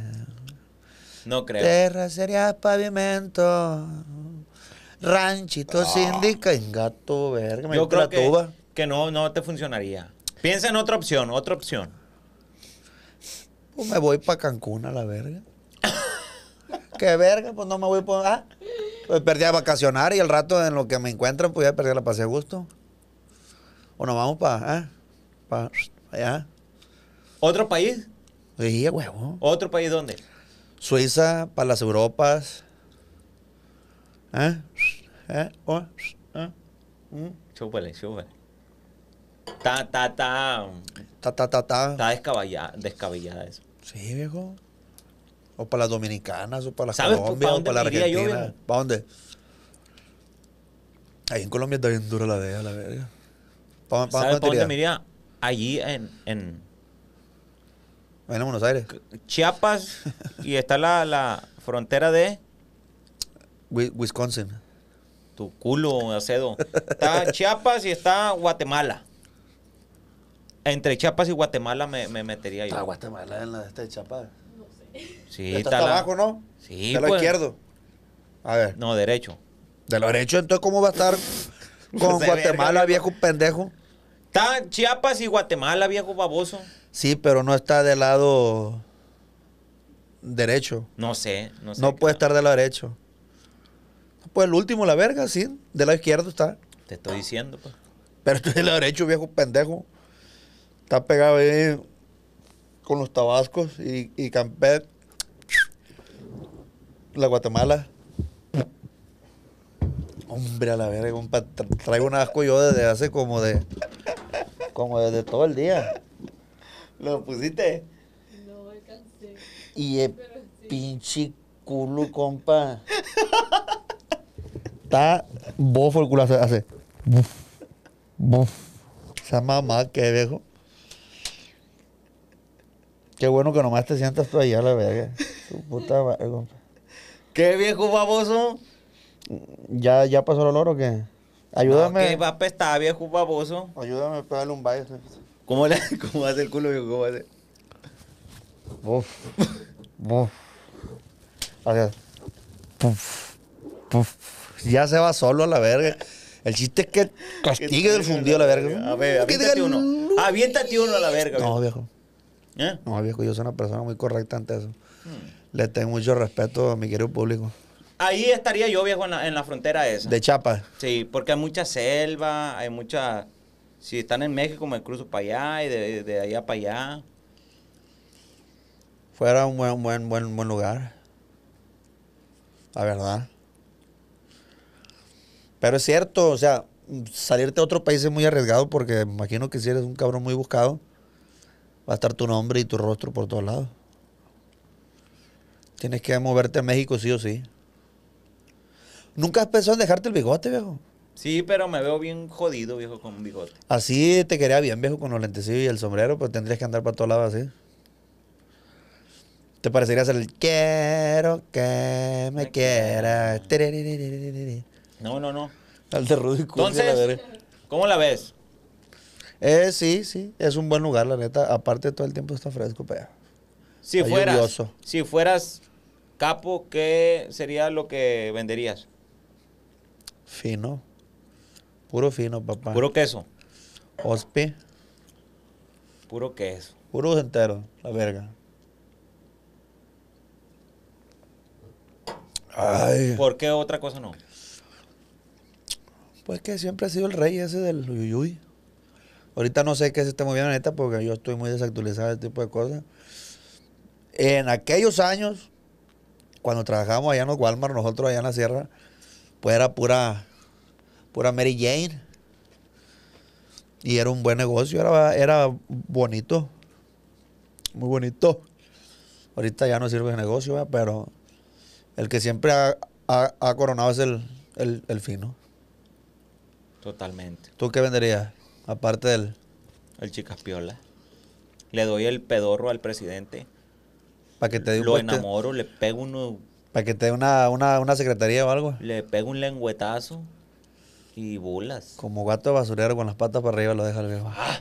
No creo. Terra, sería pavimento. Ranchito oh. Ah. en gato, verga, me Yo creo que, tuba. que no, no te funcionaría. Piensa en otra opción, otra opción. Pues me voy para Cancún a la verga. [LAUGHS] ¿Qué verga? Pues no me voy por. Pues perdí a vacacionar y el rato en lo que me encuentran, pues ya perdí la pasé a gusto. O nos vamos para ah, allá. ¿Otro país? Sí, huevo. ¿Otro país dónde? Suiza, para las Europas. ¿Eh? ¿Eh? ¿Oh? ¿Eh? ¿Mm? Ta, ta, ta. Ta, ta, ta, ta. Está descabellada eso. Sí, viejo o para las dominicanas, o para Colombia, o para la Argentina. ¿Para dónde? Ahí en Colombia está bien dura la de la verga. ¿Para dónde me iría? Allí en, en... en Buenos Aires. Chiapas [LAUGHS] y está la, la frontera de... Wisconsin. Tu culo, Acedo. Está [LAUGHS] Chiapas y está Guatemala. Entre Chiapas y Guatemala me, me metería yo. Está Guatemala en la de Chiapas. Sí, está, abajo, ¿no? Sí. De lo pues. izquierdo. A ver. No, derecho. De lo derecho, entonces, ¿cómo va a estar [LAUGHS] con Guatemala, viejo pendejo? Está Chiapas y Guatemala, viejo baboso. Sí, pero no está del lado derecho. No sé, no sé. No puede estar del lado derecho. Pues el último, la verga, sí. De lado izquierdo está. Te estoy diciendo, pues. Pero estoy del lado derecho, viejo pendejo. Está pegado ahí con los tabascos y, y Campet, la Guatemala. Hombre, a la verga, compa, traigo un asco yo desde hace como de, como desde todo el día. ¿Lo pusiste? No Y el pinche culo, compa. Está bofo el culo, hace. Buf, buf. Esa mamá que viejo. Qué bueno que nomás te sientas tú allá, la verga. Tu puta madre, ¿Qué viejo baboso? ¿Ya, ya pasó el olor o qué? Ayúdame. No, que va a apestar, viejo baboso. Ayúdame a pegarle un baile. ¿Cómo, le, [LAUGHS] ¿Cómo hace el culo, viejo? ¿Cómo hace? Uf. Uf. Adiós. Puf. Puf. Ya se va solo a la verga. El chiste es que castigue del fundido a la verga. A ver, aviéntate uno. Aviéntate uno a la verga. No, viejo. ¿Eh? No, viejo, yo soy una persona muy correcta ante eso. Mm. Le tengo mucho respeto a mi querido público. Ahí estaría yo, viejo, en la, frontera esa. De Chapa Sí, porque hay mucha selva, hay mucha... Si están en México, me cruzo para allá y de, de allá para allá. Fuera un buen, buen, buen, buen lugar. La verdad. Pero es cierto, o sea, salirte a otro país es muy arriesgado porque imagino que si eres un cabrón muy buscado, va a estar tu nombre y tu rostro por todos lados. Tienes que moverte a México sí o sí. ¿Nunca has pensado en dejarte el bigote, viejo? Sí, pero me veo bien jodido, viejo, con un bigote. Así te quería bien, viejo, con los lentecillos y el sombrero, pues tendrías que andar para todos lados así. Te parecería ser el quiero que me, quieras. Quiera. No, no, no. Al de ¿cómo la ves? Eh, sí, sí, es un buen lugar, la neta. Aparte, todo el tiempo está fresco, pero. Si fueras, si fueras capo, ¿qué sería lo que venderías? Fino. Puro fino, papá. Puro queso. Ospi. Puro queso. Puro entero, la verga. ¿Por qué otra cosa no? Pues que siempre ha sido el rey ese del yuyuy. Ahorita no sé qué se está moviendo neta porque yo estoy muy desactualizado de este tipo de cosas. En aquellos años, cuando trabajábamos allá en los Walmart, nosotros allá en la sierra, pues era pura, pura Mary Jane. Y era un buen negocio, era, era bonito. Muy bonito. Ahorita ya no sirve de negocio, pero el que siempre ha, coronado es el, el fino. Totalmente. ¿Tú qué venderías? Aparte del. El Chicaspiola. Le doy el pedorro al presidente. Para que te dé un Lo enamoro, le pego uno. Para que te dé una, secretaría o algo. Le pego un lengüetazo y bolas. Como gato basurero con las patas para arriba lo deja al viejo. ¡Ah!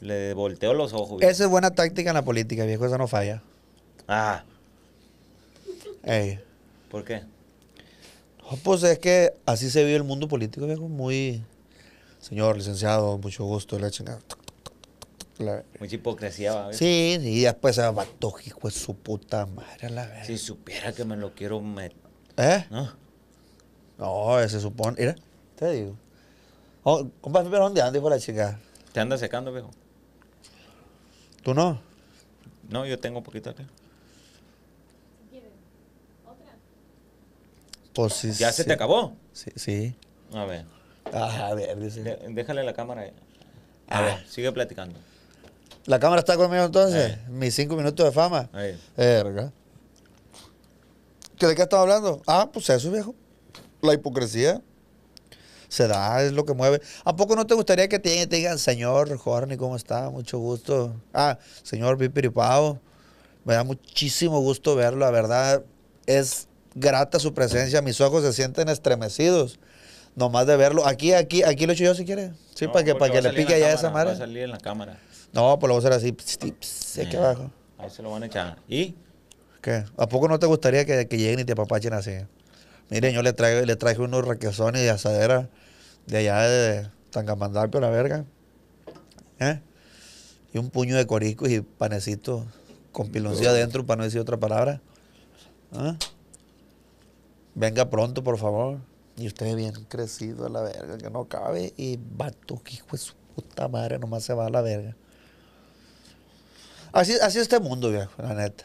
Le volteo los ojos. Esa es buena táctica en la política, viejo. Esa no falla. Ah. ¿Por qué? pues es que así se vive el mundo político, viejo. Muy señor licenciado, mucho gusto, la chingada. Mucha hipocresía, va a ver. Sí, y después se va es su puta madre, la verdad. Si supiera que me lo quiero meter. ¿Eh? No. No, se supone. Mira, te digo. Oh, pero ¿dónde andas, hijo la chingada? ¿Te anda secando, viejo? ¿Tú no? No, yo tengo un poquito acá. ¿Otra? Pues sí. ¿Ya se te acabó? Sí, sí. A ver a ver, déjale la cámara A ah. ver, sigue platicando. ¿La cámara está conmigo entonces? Eh. Mis cinco minutos de fama. que Verga. ¿De qué estamos hablando? Ah, pues eso, viejo. La hipocresía. Se da, es lo que mueve. ¿A poco no te gustaría que te, te digan, señor Jorni, ¿cómo está? Mucho gusto. Ah, señor Pipiripao, me da muchísimo gusto verlo. La verdad, es grata su presencia. Mis ojos se sienten estremecidos Nomás de verlo. Aquí, aquí, aquí lo echo yo si quieres. Sí, para que, para que le pique allá esa madre. en la cámara. No, pues lo voy a hacer así. Pss, pss, eh, Ahí se lo van a echar. ¿Y? ¿Qué? ¿A poco no te gustaría que, lleguen y te apapachen así? Miren, yo le traigo, le traje unos requesones de asadera de allá de Tangamandapio, la verga. ¿Eh? Y un puño de coricos y panecito con piloncillo adentro para no decir otra palabra. ¿Ah? Venga pronto, por favor. Y usted bien crecido a la verga, que no cabe. Y bato hijo de su puta madre, nomás se va a la verga. Así, así es este mundo, viejo, la neta.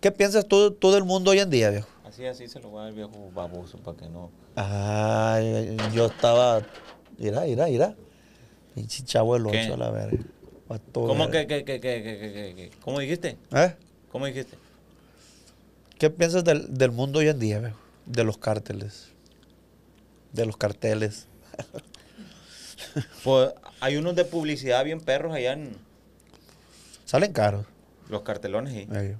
¿Qué piensas tú, tú del mundo hoy en día, viejo? Así, así se lo va el viejo baboso para que no. Ah, yo estaba. Irá, irá, irá. Pinche chavo el ocho a la verga. cómo ¿Cómo qué Que, que, que, ¿Cómo dijiste? ¿Eh? ¿Cómo dijiste? ¿Qué piensas del, del mundo hoy en día, viejo? de los cárteles. De los carteles. [LAUGHS] Pues, hay unos de publicidad bien perros allá Salen caros. Los cartelones, Ahí.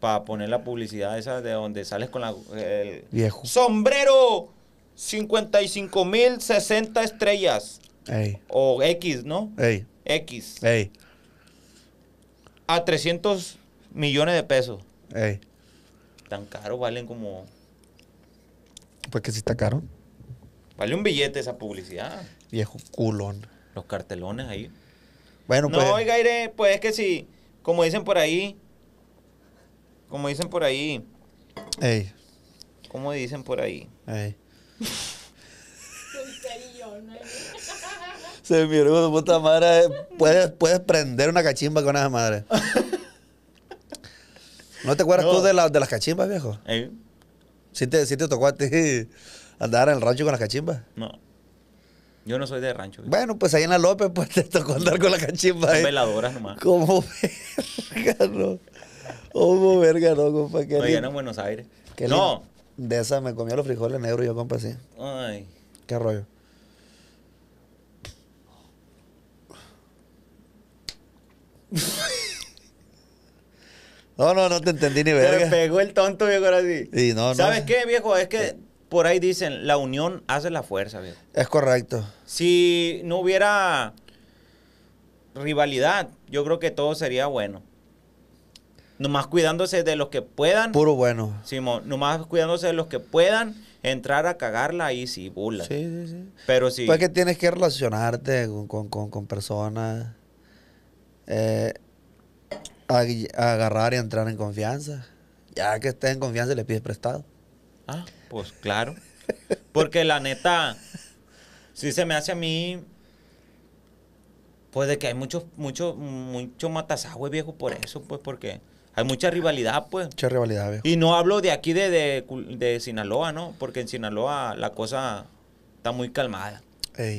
Para poner la publicidad esa de donde sales con la. El... Viejo. ¡Sombrero! 55 mil 60 estrellas. O X, ¿no? X. A 300 millones de pesos. Ey tan caro, valen como... Pues que sí está caro. Vale un billete esa publicidad. Viejo culón. Los cartelones ahí. Bueno, no, pues... No, oiga, Aire, pues es que si, como dicen por ahí, como dicen por ahí... Ey. Como dicen por ahí. Ey. Se me puta madre. Puedes, puedes prender una cachimba con esa madre. [LAUGHS] ¿No te acuerdas tú de, de las cachimbas, viejo? ¿Eh? ¿Sí te, sí te tocó a ti [LAUGHS] andar en el rancho con las cachimbas? No. Yo no soy de rancho. Bueno, pues ahí en la López, pues te tocó andar con las cachimbas. Son ¿eh? veladoras nomás. ¿Cómo [LAUGHS] verga, no. Como verga, no, compa. Qué en Buenos Aires. no. De esa me comía los frijoles negros yo, compa, sí. Ay. Qué rollo. No, no, no te entendí ni verga. Pero pegó el tonto, viejo, ahora sí. no no, ¿Sabes qué, viejo? Es que por ahí dicen, la unión hace la fuerza, viejo. Es correcto. Si no hubiera rivalidad, yo creo que todo sería bueno. Nomás cuidándose de los que puedan. Puro bueno. Simón, nomás cuidándose de los que puedan entrar a cagarla y si burla. Sí, sí, sí. Pero sí. Si... Pues que tienes que relacionarte con, con personas. Eh, a, agarrar y entrar en confianza. Ya que esté en confianza le pides prestado. Ah, pues claro. Porque la neta, si se me hace a mí, pues de que hay mucho, mucho, mucho viejo por eso, pues porque hay mucha rivalidad, pues. Mucha rivalidad, viejo. Y no hablo de aquí de, Sinaloa, ¿no? Porque en Sinaloa la cosa está muy calmada.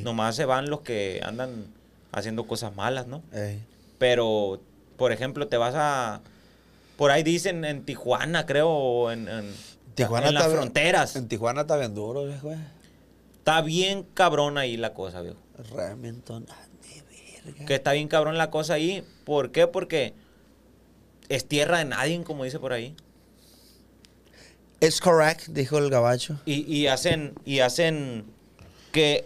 Nomás se van los que andan haciendo cosas malas, ¿no? Pero por ejemplo, te vas a... Por ahí dicen en Tijuana, creo, en, en, Tijuana las fronteras. En Tijuana está bien duro, viejo. Eh. Está bien cabrón ahí la cosa, viejo. Remington, ah, verga. Que está bien cabrón la cosa ahí. ¿Por qué? Porque es tierra de nadie, como dice por ahí. Es correct, dijo el gabacho. Y, hacen, y hacen que,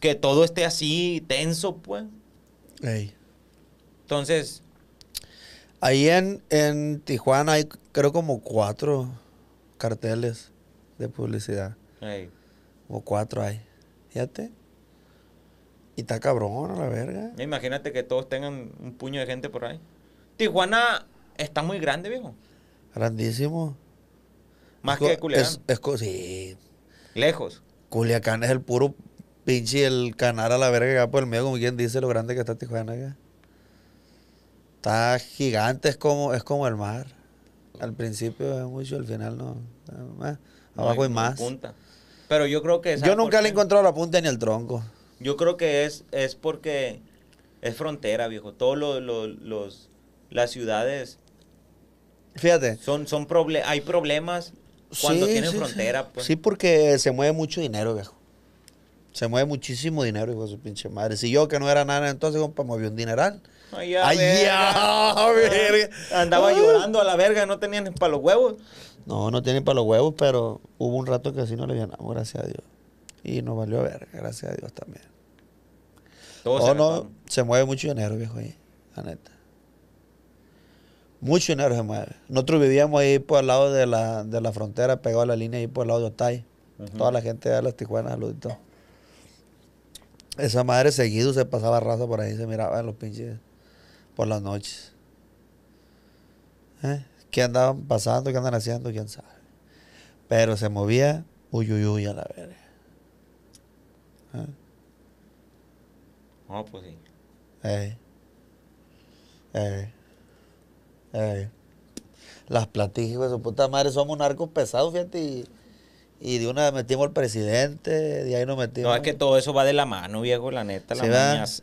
que todo esté así, tenso, pues. Entonces, Ahí en, en Tijuana hay creo como cuatro carteles de publicidad. O Como cuatro hay. Fíjate. Y está cabrón a la verga. Imagínate que todos tengan un puño de gente por ahí. Tijuana está muy grande, viejo. Grandísimo. Más que Culiacán. Es, sí. Lejos. Culiacán es el puro pinche el canal a la verga acá por el medio, como quien dice lo grande que está Tijuana acá está gigante, es como, es como el mar. Al principio es mucho, al final no. Eh, eh, abajo hay, más. Pero yo creo que... Yo nunca le he encontrado la punta ni el tronco. Yo creo que es, es porque es frontera, viejo. Todos los los, las ciudades... Fíjate. Son, son hay problemas cuando tienen frontera. Pues. Sí. porque se mueve mucho dinero, viejo. Se mueve muchísimo dinero, hijo de su pinche madre. Si yo, que no era nada entonces, compa, movió un dineral. Ay [LAUGHS] ah, Andaba uh. llorando a la verga, no tenían para los huevos. No, no tienen para los huevos, pero hubo un rato que así no le ganamos, gracias a Dios. Y nos valió verga, gracias a Dios también. Oh, se no, se mueve mucho dinero, viejo, ahí, la neta. Mucho dinero se mueve. Nosotros vivíamos ahí por el lado de la, de la frontera, pegado a la línea, ahí por el lado de Otay. Toda la gente de las Tijuanas, saludito. Esa madre seguido se pasaba raza por ahí, se miraba en los pinches por las noches. ¿Eh? ¿Qué andaban pasando? ¿Qué andan haciendo? ¿Quién sabe? Pero se movía uyuyuy a la verga. ¿Eh? No, pues sí. Eh. Eh. Eh. Las su puta madre, somos narcos pesados, fíjate. Y y de una metimos al presidente, de ahí nos metimos. No, es que todo eso va de la mano, viejo, la neta,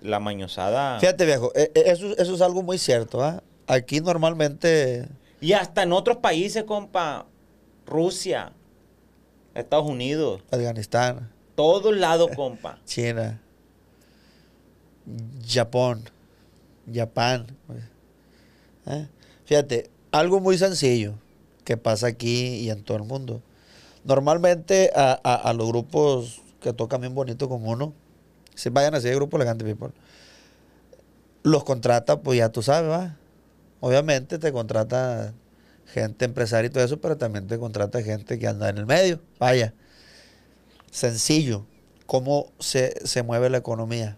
la, mañosada. Fíjate, viejo, e, e, eso, es algo muy cierto, ¿ah? Aquí normalmente. Y hasta en otros países, compa. Rusia, Estados Unidos, Afganistán, el lado, compa. [LAUGHS] China, Japón, Japán. ¿Eh? Fíjate, algo muy sencillo que pasa aquí y en todo el mundo. Normalmente a, los grupos que tocan bien bonito como uno, se vayan a de grupo elegante people, los contrata, pues ya tú sabes, va. Obviamente te contrata gente empresaria y todo eso, pero también te contrata gente que anda en el medio. Vaya, sencillo, cómo se, mueve la economía.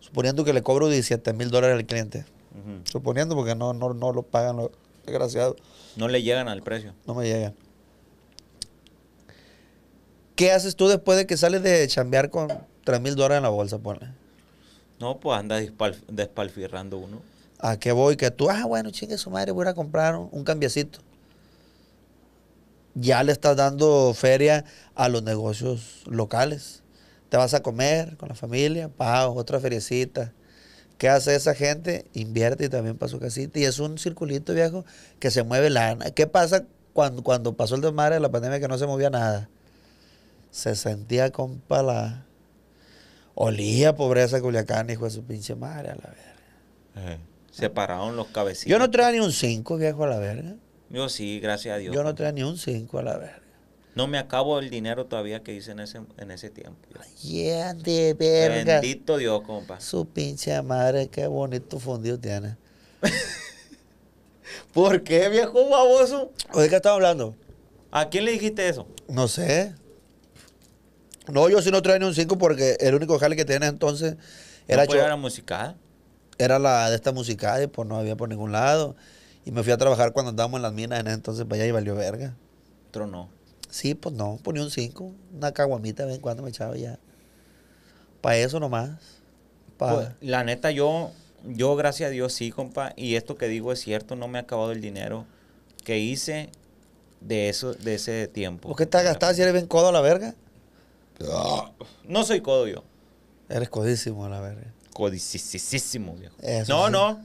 Suponiendo que le cobro 17 mil dólares al cliente. Suponiendo porque no, no, no lo pagan los desgraciados. No le llegan al precio. No me llegan. ¿Qué haces tú después de que sales de chambear con 3 mil dólares en la bolsa, ponle? No, pues anda despalfirrando uno. ¿A qué voy? Que tú, ah, bueno, chingue su madre, voy a comprar un, cambiacito. Ya le estás dando feria a los negocios locales. Te vas a comer con la familia, pagos, otra feriecita. ¿Qué hace esa gente? Invierte y también para su casita. Y es un circulito viejo que se mueve lana. ¿Qué pasa cuando, cuando pasó el desmadre de la pandemia que no se movía nada? se sentía pala olía pobreza Culiacán, hijo de su pinche madre, a la verga. Eh, separaron los cabecitos. Yo no traía ni un 5, viejo, a la verga. Yo sí, gracias a Dios. Yo no traía ni un 5 a la verga. No me acabo el dinero todavía que hice en ese, en ese tiempo. Yeah, de verga. Bendito Dios, compa. Su pinche madre, qué bonito fundido tiene. [LAUGHS] ¿Por qué, viejo baboso? ¿De qué estás hablando? ¿A quién le dijiste eso? No sé. No, yo sí no traía ni un 5 porque el único jale que tenía entonces era ¿No la musical? Era la de esta musical y pues no había por ningún lado. Y me fui a trabajar cuando andábamos en las minas en ese entonces vaya y valió verga. no? Sí, pues no, ponía pues, un 5, una caguamita de vez en cuando me echaba ya. Para eso nomás. Pues, la neta, yo, yo gracias a Dios sí, compa. Y esto que digo es cierto, no me ha acabado el dinero que hice de, eso, de ese tiempo. ¿Por qué estás gastado si eres bien codo a la verga? No soy codo yo. Eres codísimo, la verga. Codisisísimo viejo. no, no.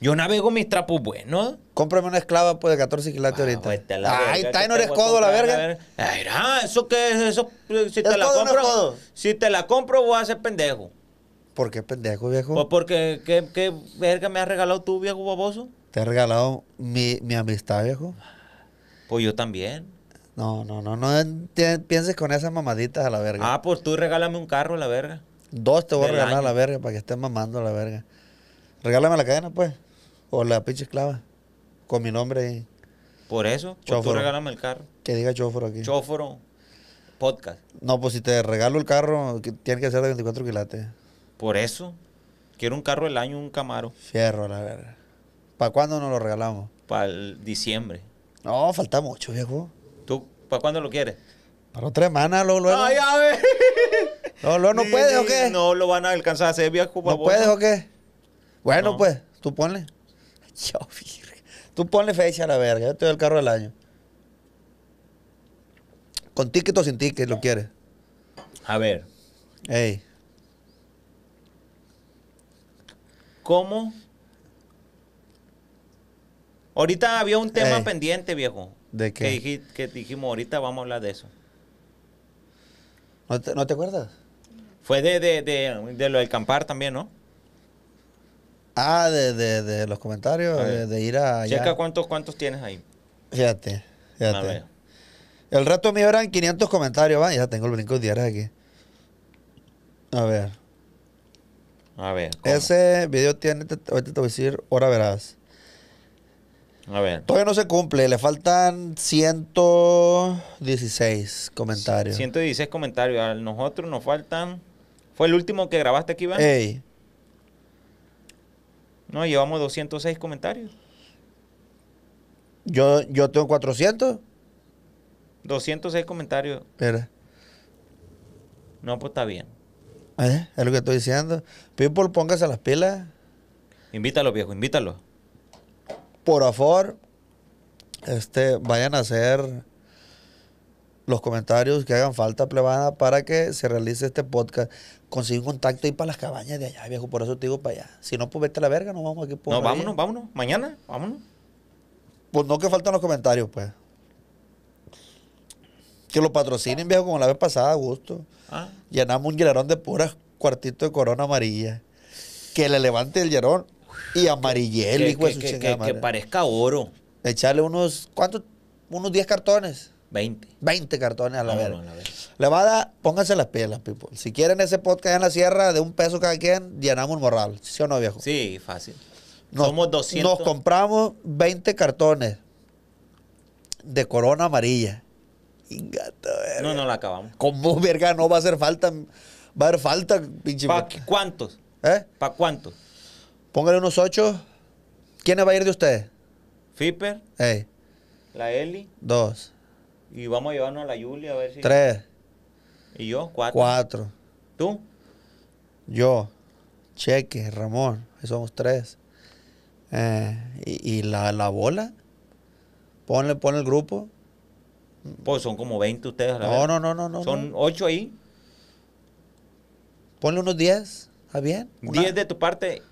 Yo navego mis trapos buenos. Cómprame una esclava, pues, de 14 quilates ah, ahorita. Pues, Ay, está no eres codo, la verga. Ay, no, eso que es, eso, si te la compro, si te la compro, voy a ser pendejo. ¿Por qué pendejo, viejo? Pues porque, ¿qué, qué verga me has regalado tú, viejo baboso? Te he regalado mi, mi amistad, viejo. Pues yo también. No, no, no, no pienses con esas mamaditas a la verga. Ah, pues tú regálame un carro a la verga. Dos te voy a regalar a la verga para que estés mamando a la verga. Regálame la cadena, pues. O la pinche esclava, Con mi nombre ahí. Por eso, pues tú regálame el carro. Que diga chóforo aquí. Chóforo. Podcast. No, pues si te regalo el carro, que tiene que ser de 24 quilates. Por eso. Quiero un carro del año, un Camaro. Fierro, a la verga. ¿Para cuándo nos lo regalamos? Para el diciembre. No, falta mucho, viejo. ¿Para cuándo lo quieres? Para otra semana, luego, luego. Ay, a ver. No, luego, ¿no puedes o qué? No lo van a alcanzar a hacer viejo. ¿No puedes o qué? Bueno, pues, tú ponle. [LAUGHS] Yo, Tú ponle fecha a la verga. Yo te doy el carro del año. ¿Con ticket o sin ticket lo quieres? A ver. Ey. ¿Cómo? Ahorita había un tema pendiente, viejo. ¿De qué? Que, dijimos, ahorita vamos a hablar de eso. ¿No te, acuerdas? Fue de, lo del campar también, ¿no? Ah, de, los comentarios, de, ir a... Checa cuántos, cuántos tienes ahí. Fíjate, fíjate. El rato mío eran 500 comentarios, ya tengo el brinco diario aquí. A ver. A ver. Ese video tiene, ahorita te voy a decir, ahora verás. Todavía no se cumple, le faltan 116 comentarios. 116 comentarios. A nosotros nos faltan. ¿Fue el último que grabaste aquí, Iván? No, llevamos 206 comentarios. Yo, yo tengo 400. 206 comentarios. No, pues está bien. Eh, es lo que estoy diciendo. People, póngase las pilas. Invítalo, viejo, invítalo por favor, este, vayan a hacer los comentarios que hagan falta, plebada, para que se realice este podcast. Consigue un contacto y para las cabañas de allá, viejo. Por eso te digo para allá. Si no, pues vete a la verga, no vamos aquí por No, vámonos, vámonos. Mañana, vámonos. Pues no que faltan los comentarios, pues. Que lo patrocinen, viejo, como la vez pasada, gusto. Ah. Llenamos un llerón de puras cuartito de corona amarilla. Que le levante el llerón y amarillelo, que, hijo de que, parezca oro. Echarle unos, ¿cuántos? Unos 10 cartones. 20. 20 cartones a la, vez Le va a dar, pónganse las pilas, people. Si quieren ese podcast en la sierra de un peso cada quien, llenamos un morral. ¿Sí o no, viejo? Sí, fácil. Somos 200. Nos compramos 20 cartones de corona amarilla. No, no la acabamos. vos, verga no va a hacer falta. Va a haber falta, pinche. ¿Para cuántos? ¿Eh? ¿Para cuántos? Póngale unos ocho. ¿Quiénes va a ir de ustedes? Fipper. Ey. La Eli. Dos. Y vamos a llevarnos a la Julia a ver si. Tres. ¿Y yo? Cuatro. Cuatro. ¿Tú? Yo. Cheque, Ramón. Somos tres. Eh, y, la, bola. Ponle, ponle el grupo. Pues son como 20 ustedes. no, no, no, no, no, Son ocho ahí. Ponle unos diez. ¿Está bien? de tu parte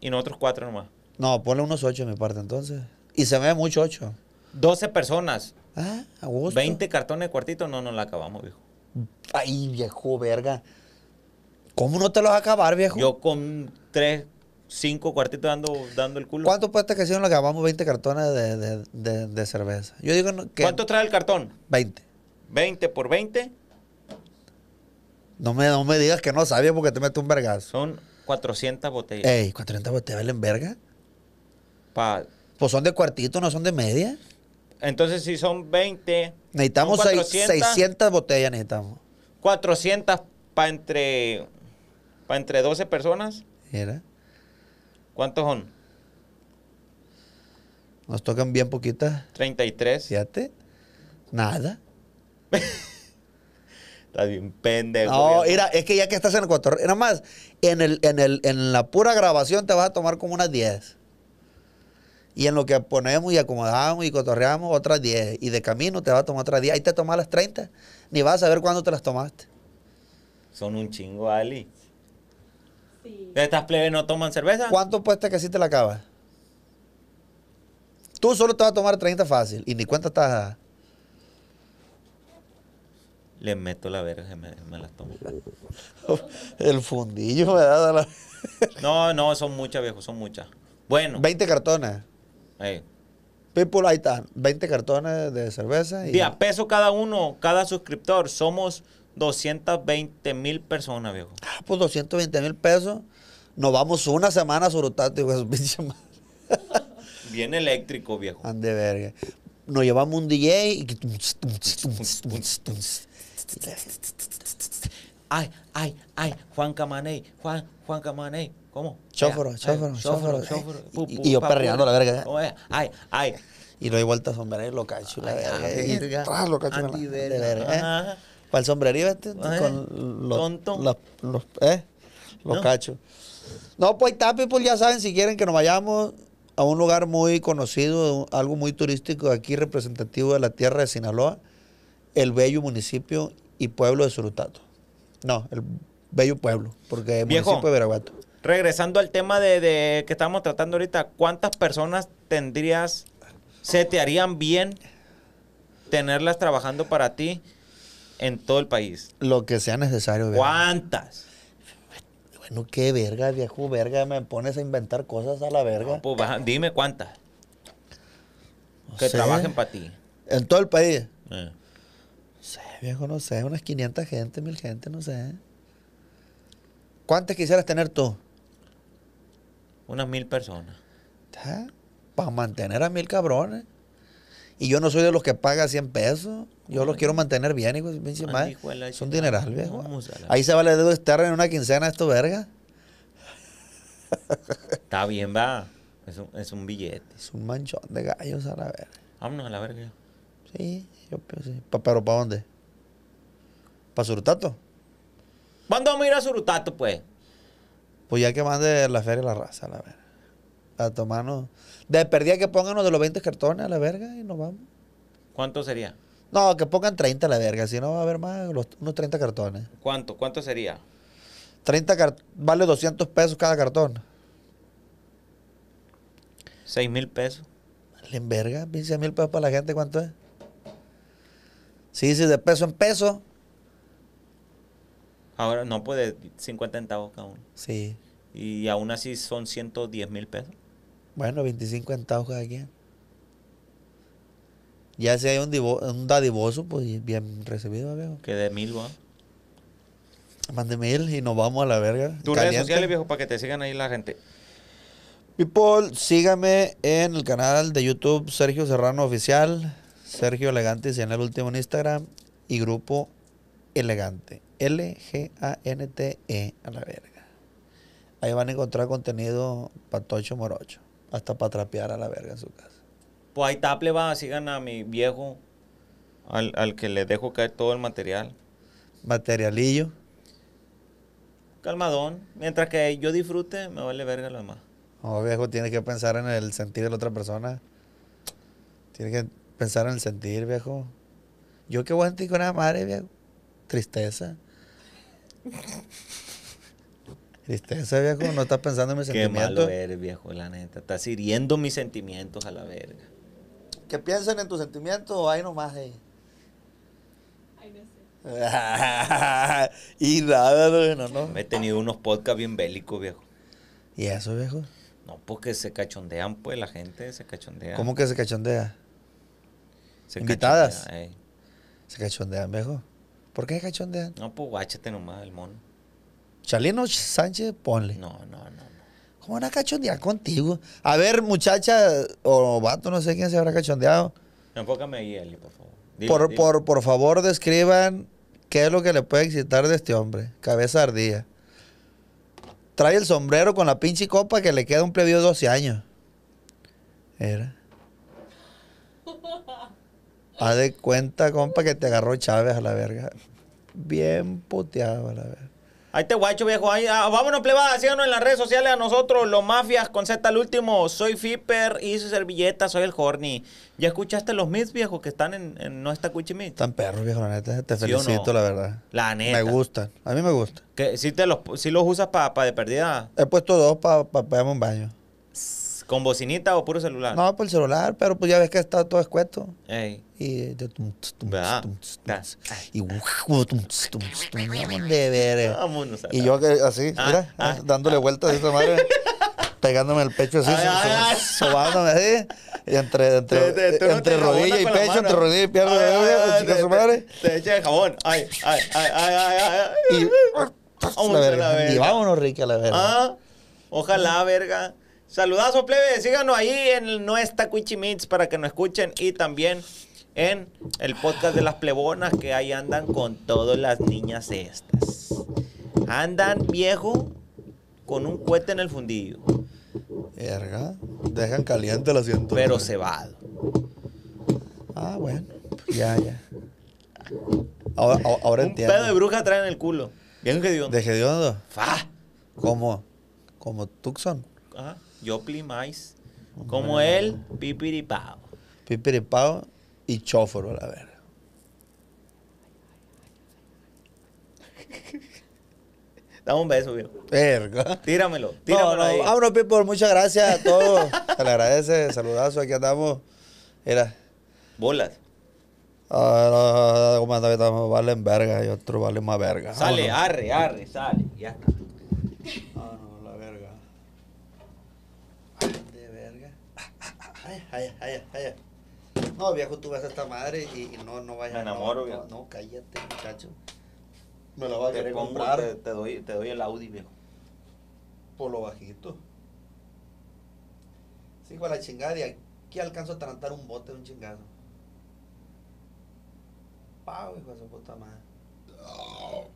y nosotros cuatro nomás. No, ponle unos ocho en mi parte entonces. Y se ve mucho ocho. Doce personas. Ah, a gusto. 20 cartones de cuartito, no no la acabamos, viejo. Ay, viejo, verga. ¿Cómo no te lo vas a acabar, viejo? Yo con tres, cinco cuartitos dando, dando el culo. ¿Cuánto puede que si nos acabamos 20 cartones de, cerveza? Yo digo que... ¿Cuánto trae el cartón? Veinte. 20 por 20. No me, me digas que no sabía porque te meto un vergazo. Son 400 botellas. Ey, 400 botellas valen verga. Pues son de cuartito, no son de media. Entonces, si son 20. Necesitamos 600 botellas, necesitamos. 400 para entre, para entre 12 personas. ¿Era? ¿Cuántos son? Nos tocan bien poquitas. 33. Fíjate. Nada. [LAUGHS] No, mira, es que ya que estás en el cotorreo, nada más, en, la pura grabación te vas a tomar como unas 10. Y en lo que ponemos y acomodamos y cotorreamos, otras 10. Y de camino te vas a tomar otras 10. Ahí te tomas las 30. Ni vas a saber cuándo te las tomaste. Son un chingo, Ali. Sí. ¿Estas plebes no toman cerveza? ¿Cuánto puesta que si te la acabas? Tú solo te vas a tomar 30 fácil. Y ni cuenta estás le meto la verga me, me las tomo. [LAUGHS] El fundillo me da la... no, no, son muchas, viejo, son muchas. Bueno. 20 cartones. People, ahí están. 20 cartones de cerveza. Y... a peso cada uno, cada suscriptor. Somos 220 mil personas, viejo. Ah, pues 220 mil pesos. Nos vamos una semana a Surutati, [LAUGHS] Bien eléctrico, viejo. Ande verga. Nos llevamos un DJ y... [LAUGHS] Ay, ay, ay, Juan Camaney, Juan, Juan Camaney. ¿Cómo? Chóforo, chóforo, chóforo. Y, yo perreando la verga. Ay, ay. Y lo hay vuelta a sombrería, lo cacho, la verga. lo cacho, Para el sombrerío este, ¿Eh? con los, Tonto. Los, eh, los cacho. No, pues está, pues ya saben, si quieren que nos vayamos a un lugar muy conocido, algo muy turístico aquí representativo de la tierra de Sinaloa el bello municipio y pueblo de Surutato. No, el bello pueblo, porque es Viejo, municipio de Veraguato. Regresando al tema de, que estamos tratando ahorita, ¿cuántas personas tendrías, se te harían bien tenerlas trabajando para ti en todo el país? Lo que sea necesario. ¿Cuántas? Bueno, qué verga, viejo, verga, me pones a inventar cosas a la verga. Pues, dime cuántas. que trabajen para ti. En todo el país. Eh viejo, no sé, unas 500 gente, mil gente, no sé. ¿Cuántas quisieras tener tú? Unas 1000 personas. ¿Está? Para mantener a mil cabrones. Y yo no soy de los que paga 100 pesos. Yo los quiero mantener bien, hijo. Es dineral, viejo. Ahí se vale de estar en una quincena esto, verga. Está bien, va. Es un, es un, billete. Es un manchón de gallos a la verga. Vámonos a la verga. Sí, yo pienso. Sí. ¿Pero para dónde? ¿Para Surutato? ¿Cuándo vamos a ir a Surutato, pues? Pues ya que mande la feria la raza, a la verga. A tomarnos. De perdida que uno de los 20 cartones a la verga y nos vamos. ¿Cuánto sería? No, que pongan 30 a la verga, si no va a haber más, unos 30 cartones. ¿Cuánto? ¿Cuánto sería? 30 cartones, vale 200 pesos cada cartón. 6 mil pesos. En verga, 15 mil pesos para la gente, ¿cuánto es? Si dice de peso en peso, Ahora no puede 50 centavos cada uno. Sí. Y aún así son 110 mil pesos. Bueno, 25 centavos cada quien. Ya si hay un, un dadivoso, pues bien recibido, viejo. Que de mil, va. Más de mil y nos vamos a la verga. Tus redes sociales, viejo, para que te sigan ahí la gente. People, sígame en el canal de YouTube Sergio Serrano Oficial, Sergio Elegante, si en el último en Instagram y Grupo Elegante. L-G-A-N-T-E a la verga. Ahí van a encontrar contenido tocho morocho. Hasta para trapear a la verga en su casa. Pues ahí taple va sigan a mi viejo, al, que le dejo caer todo el material. Materialillo. Calmadón. Mientras que yo disfrute, me vale verga lo demás. Oh viejo, tiene que pensar en el sentir de la otra persona. tiene que pensar en el sentir, viejo. Yo qué voy a sentir con madre, viejo. Tristeza. Tristeza, viejo, no está pensando en mis [LAUGHS] sentimientos. Qué malo eres, viejo, la neta. Estás hiriendo mis sentimientos a la verga. Que piensen en tus sentimientos o hay nomás, eh. Ay, no sé. [LAUGHS] y nada, no, no. Me he tenido unos podcasts bien bélicos, viejo. ¿Y eso, viejo? No, porque pues se cachondean, pues, la gente se cachondea. ¿Cómo que se cachondea? Se ¿Invitadas? Se cachondean, viejo. ¿Por qué cachondean? No, pues guáchate nomás el mono. Chalino Sánchez, ponle. No, no, no. no. ¿Cómo van a contigo? A ver, muchacha o vato, no sé quién se habrá cachondeado. Enfócame ahí, Eli, por favor. por, favor, describan qué es lo que le puede excitar de este hombre. Cabeza ardía. Trae el sombrero con la pinche copa que le queda un previo de 12 años. Era. [LAUGHS] Haz de cuenta, compa, que te agarró Chávez a la verga bien puteado la verdad. Ahí te guacho, viejo. Ahí, ah, vámonos, plebada. Síganos en las redes sociales a nosotros, los mafias con Z al último. Soy Fipper y su servilleta, soy el Horny. ¿Ya escuchaste los Mits, viejo, que están en, No está Cuchimit? Están perros, viejo, la neta. Te felicito, la verdad. La neta. Me gustan. A mí me gustan. ¿Que, si, los, si los usas para de perdida? He puesto dos para pa, un baño. ¿Con bocinita o puro celular? No, por el celular, pero pues ya ves que está todo escueto. Ey. Y tum, tum, Y de ver. Y yo así, ah, mira, ah. Eh, dándole vueltas a esa madre. [LAUGHS] Pegándome el pecho así, sobándome así, entre, entre, entre rodilla y pecho, entre rodilla y pierna, eh, eh, su madre. Te echa de jabón, ay, ay, ay, ay, ay, Y vámonos, Ricky, a la verga. Ah, ojalá, verga. Saludazo, plebe. Síganos ahí en nuestra Meets para que nos escuchen y también en el podcast de las plebonas que ahí andan con todas las niñas estas. Andan viejo con un cohete en el fundillo. Verga, dejan caliente el asiento. Pero cebado. Ah, bueno. Ya, ya. Ahora, entiendo. Un pedo de bruja traen el culo. Bien hediondo. ¿De ¡Fa! Como, como Tucson. Ajá. Yo plimais. como él, Pipiripao. Pipiripao y Chóforo, la verga. Dame un beso, viejo. Verga. Tíramelo, tíramelo. No, no. Ahí. Muchas gracias a todos. Se le agradece. Saludazo. Aquí andamos. Mira Bolas. Ah, cómo valen verga y otro vale más verga. Sale, arre, arre, sale. Ya está. No, viejo, tú vas a esta madre y, no, no vayas. Me enamoro, no, viejo. No, cállate, muchacho. Me lo vas a comprar. Te, doy, te doy el Audi, viejo. Por lo bajito. Sí, con la chingada. Y aquí alcanzo a tratar un bote de un chingado. Pau, hijo de su puta madre.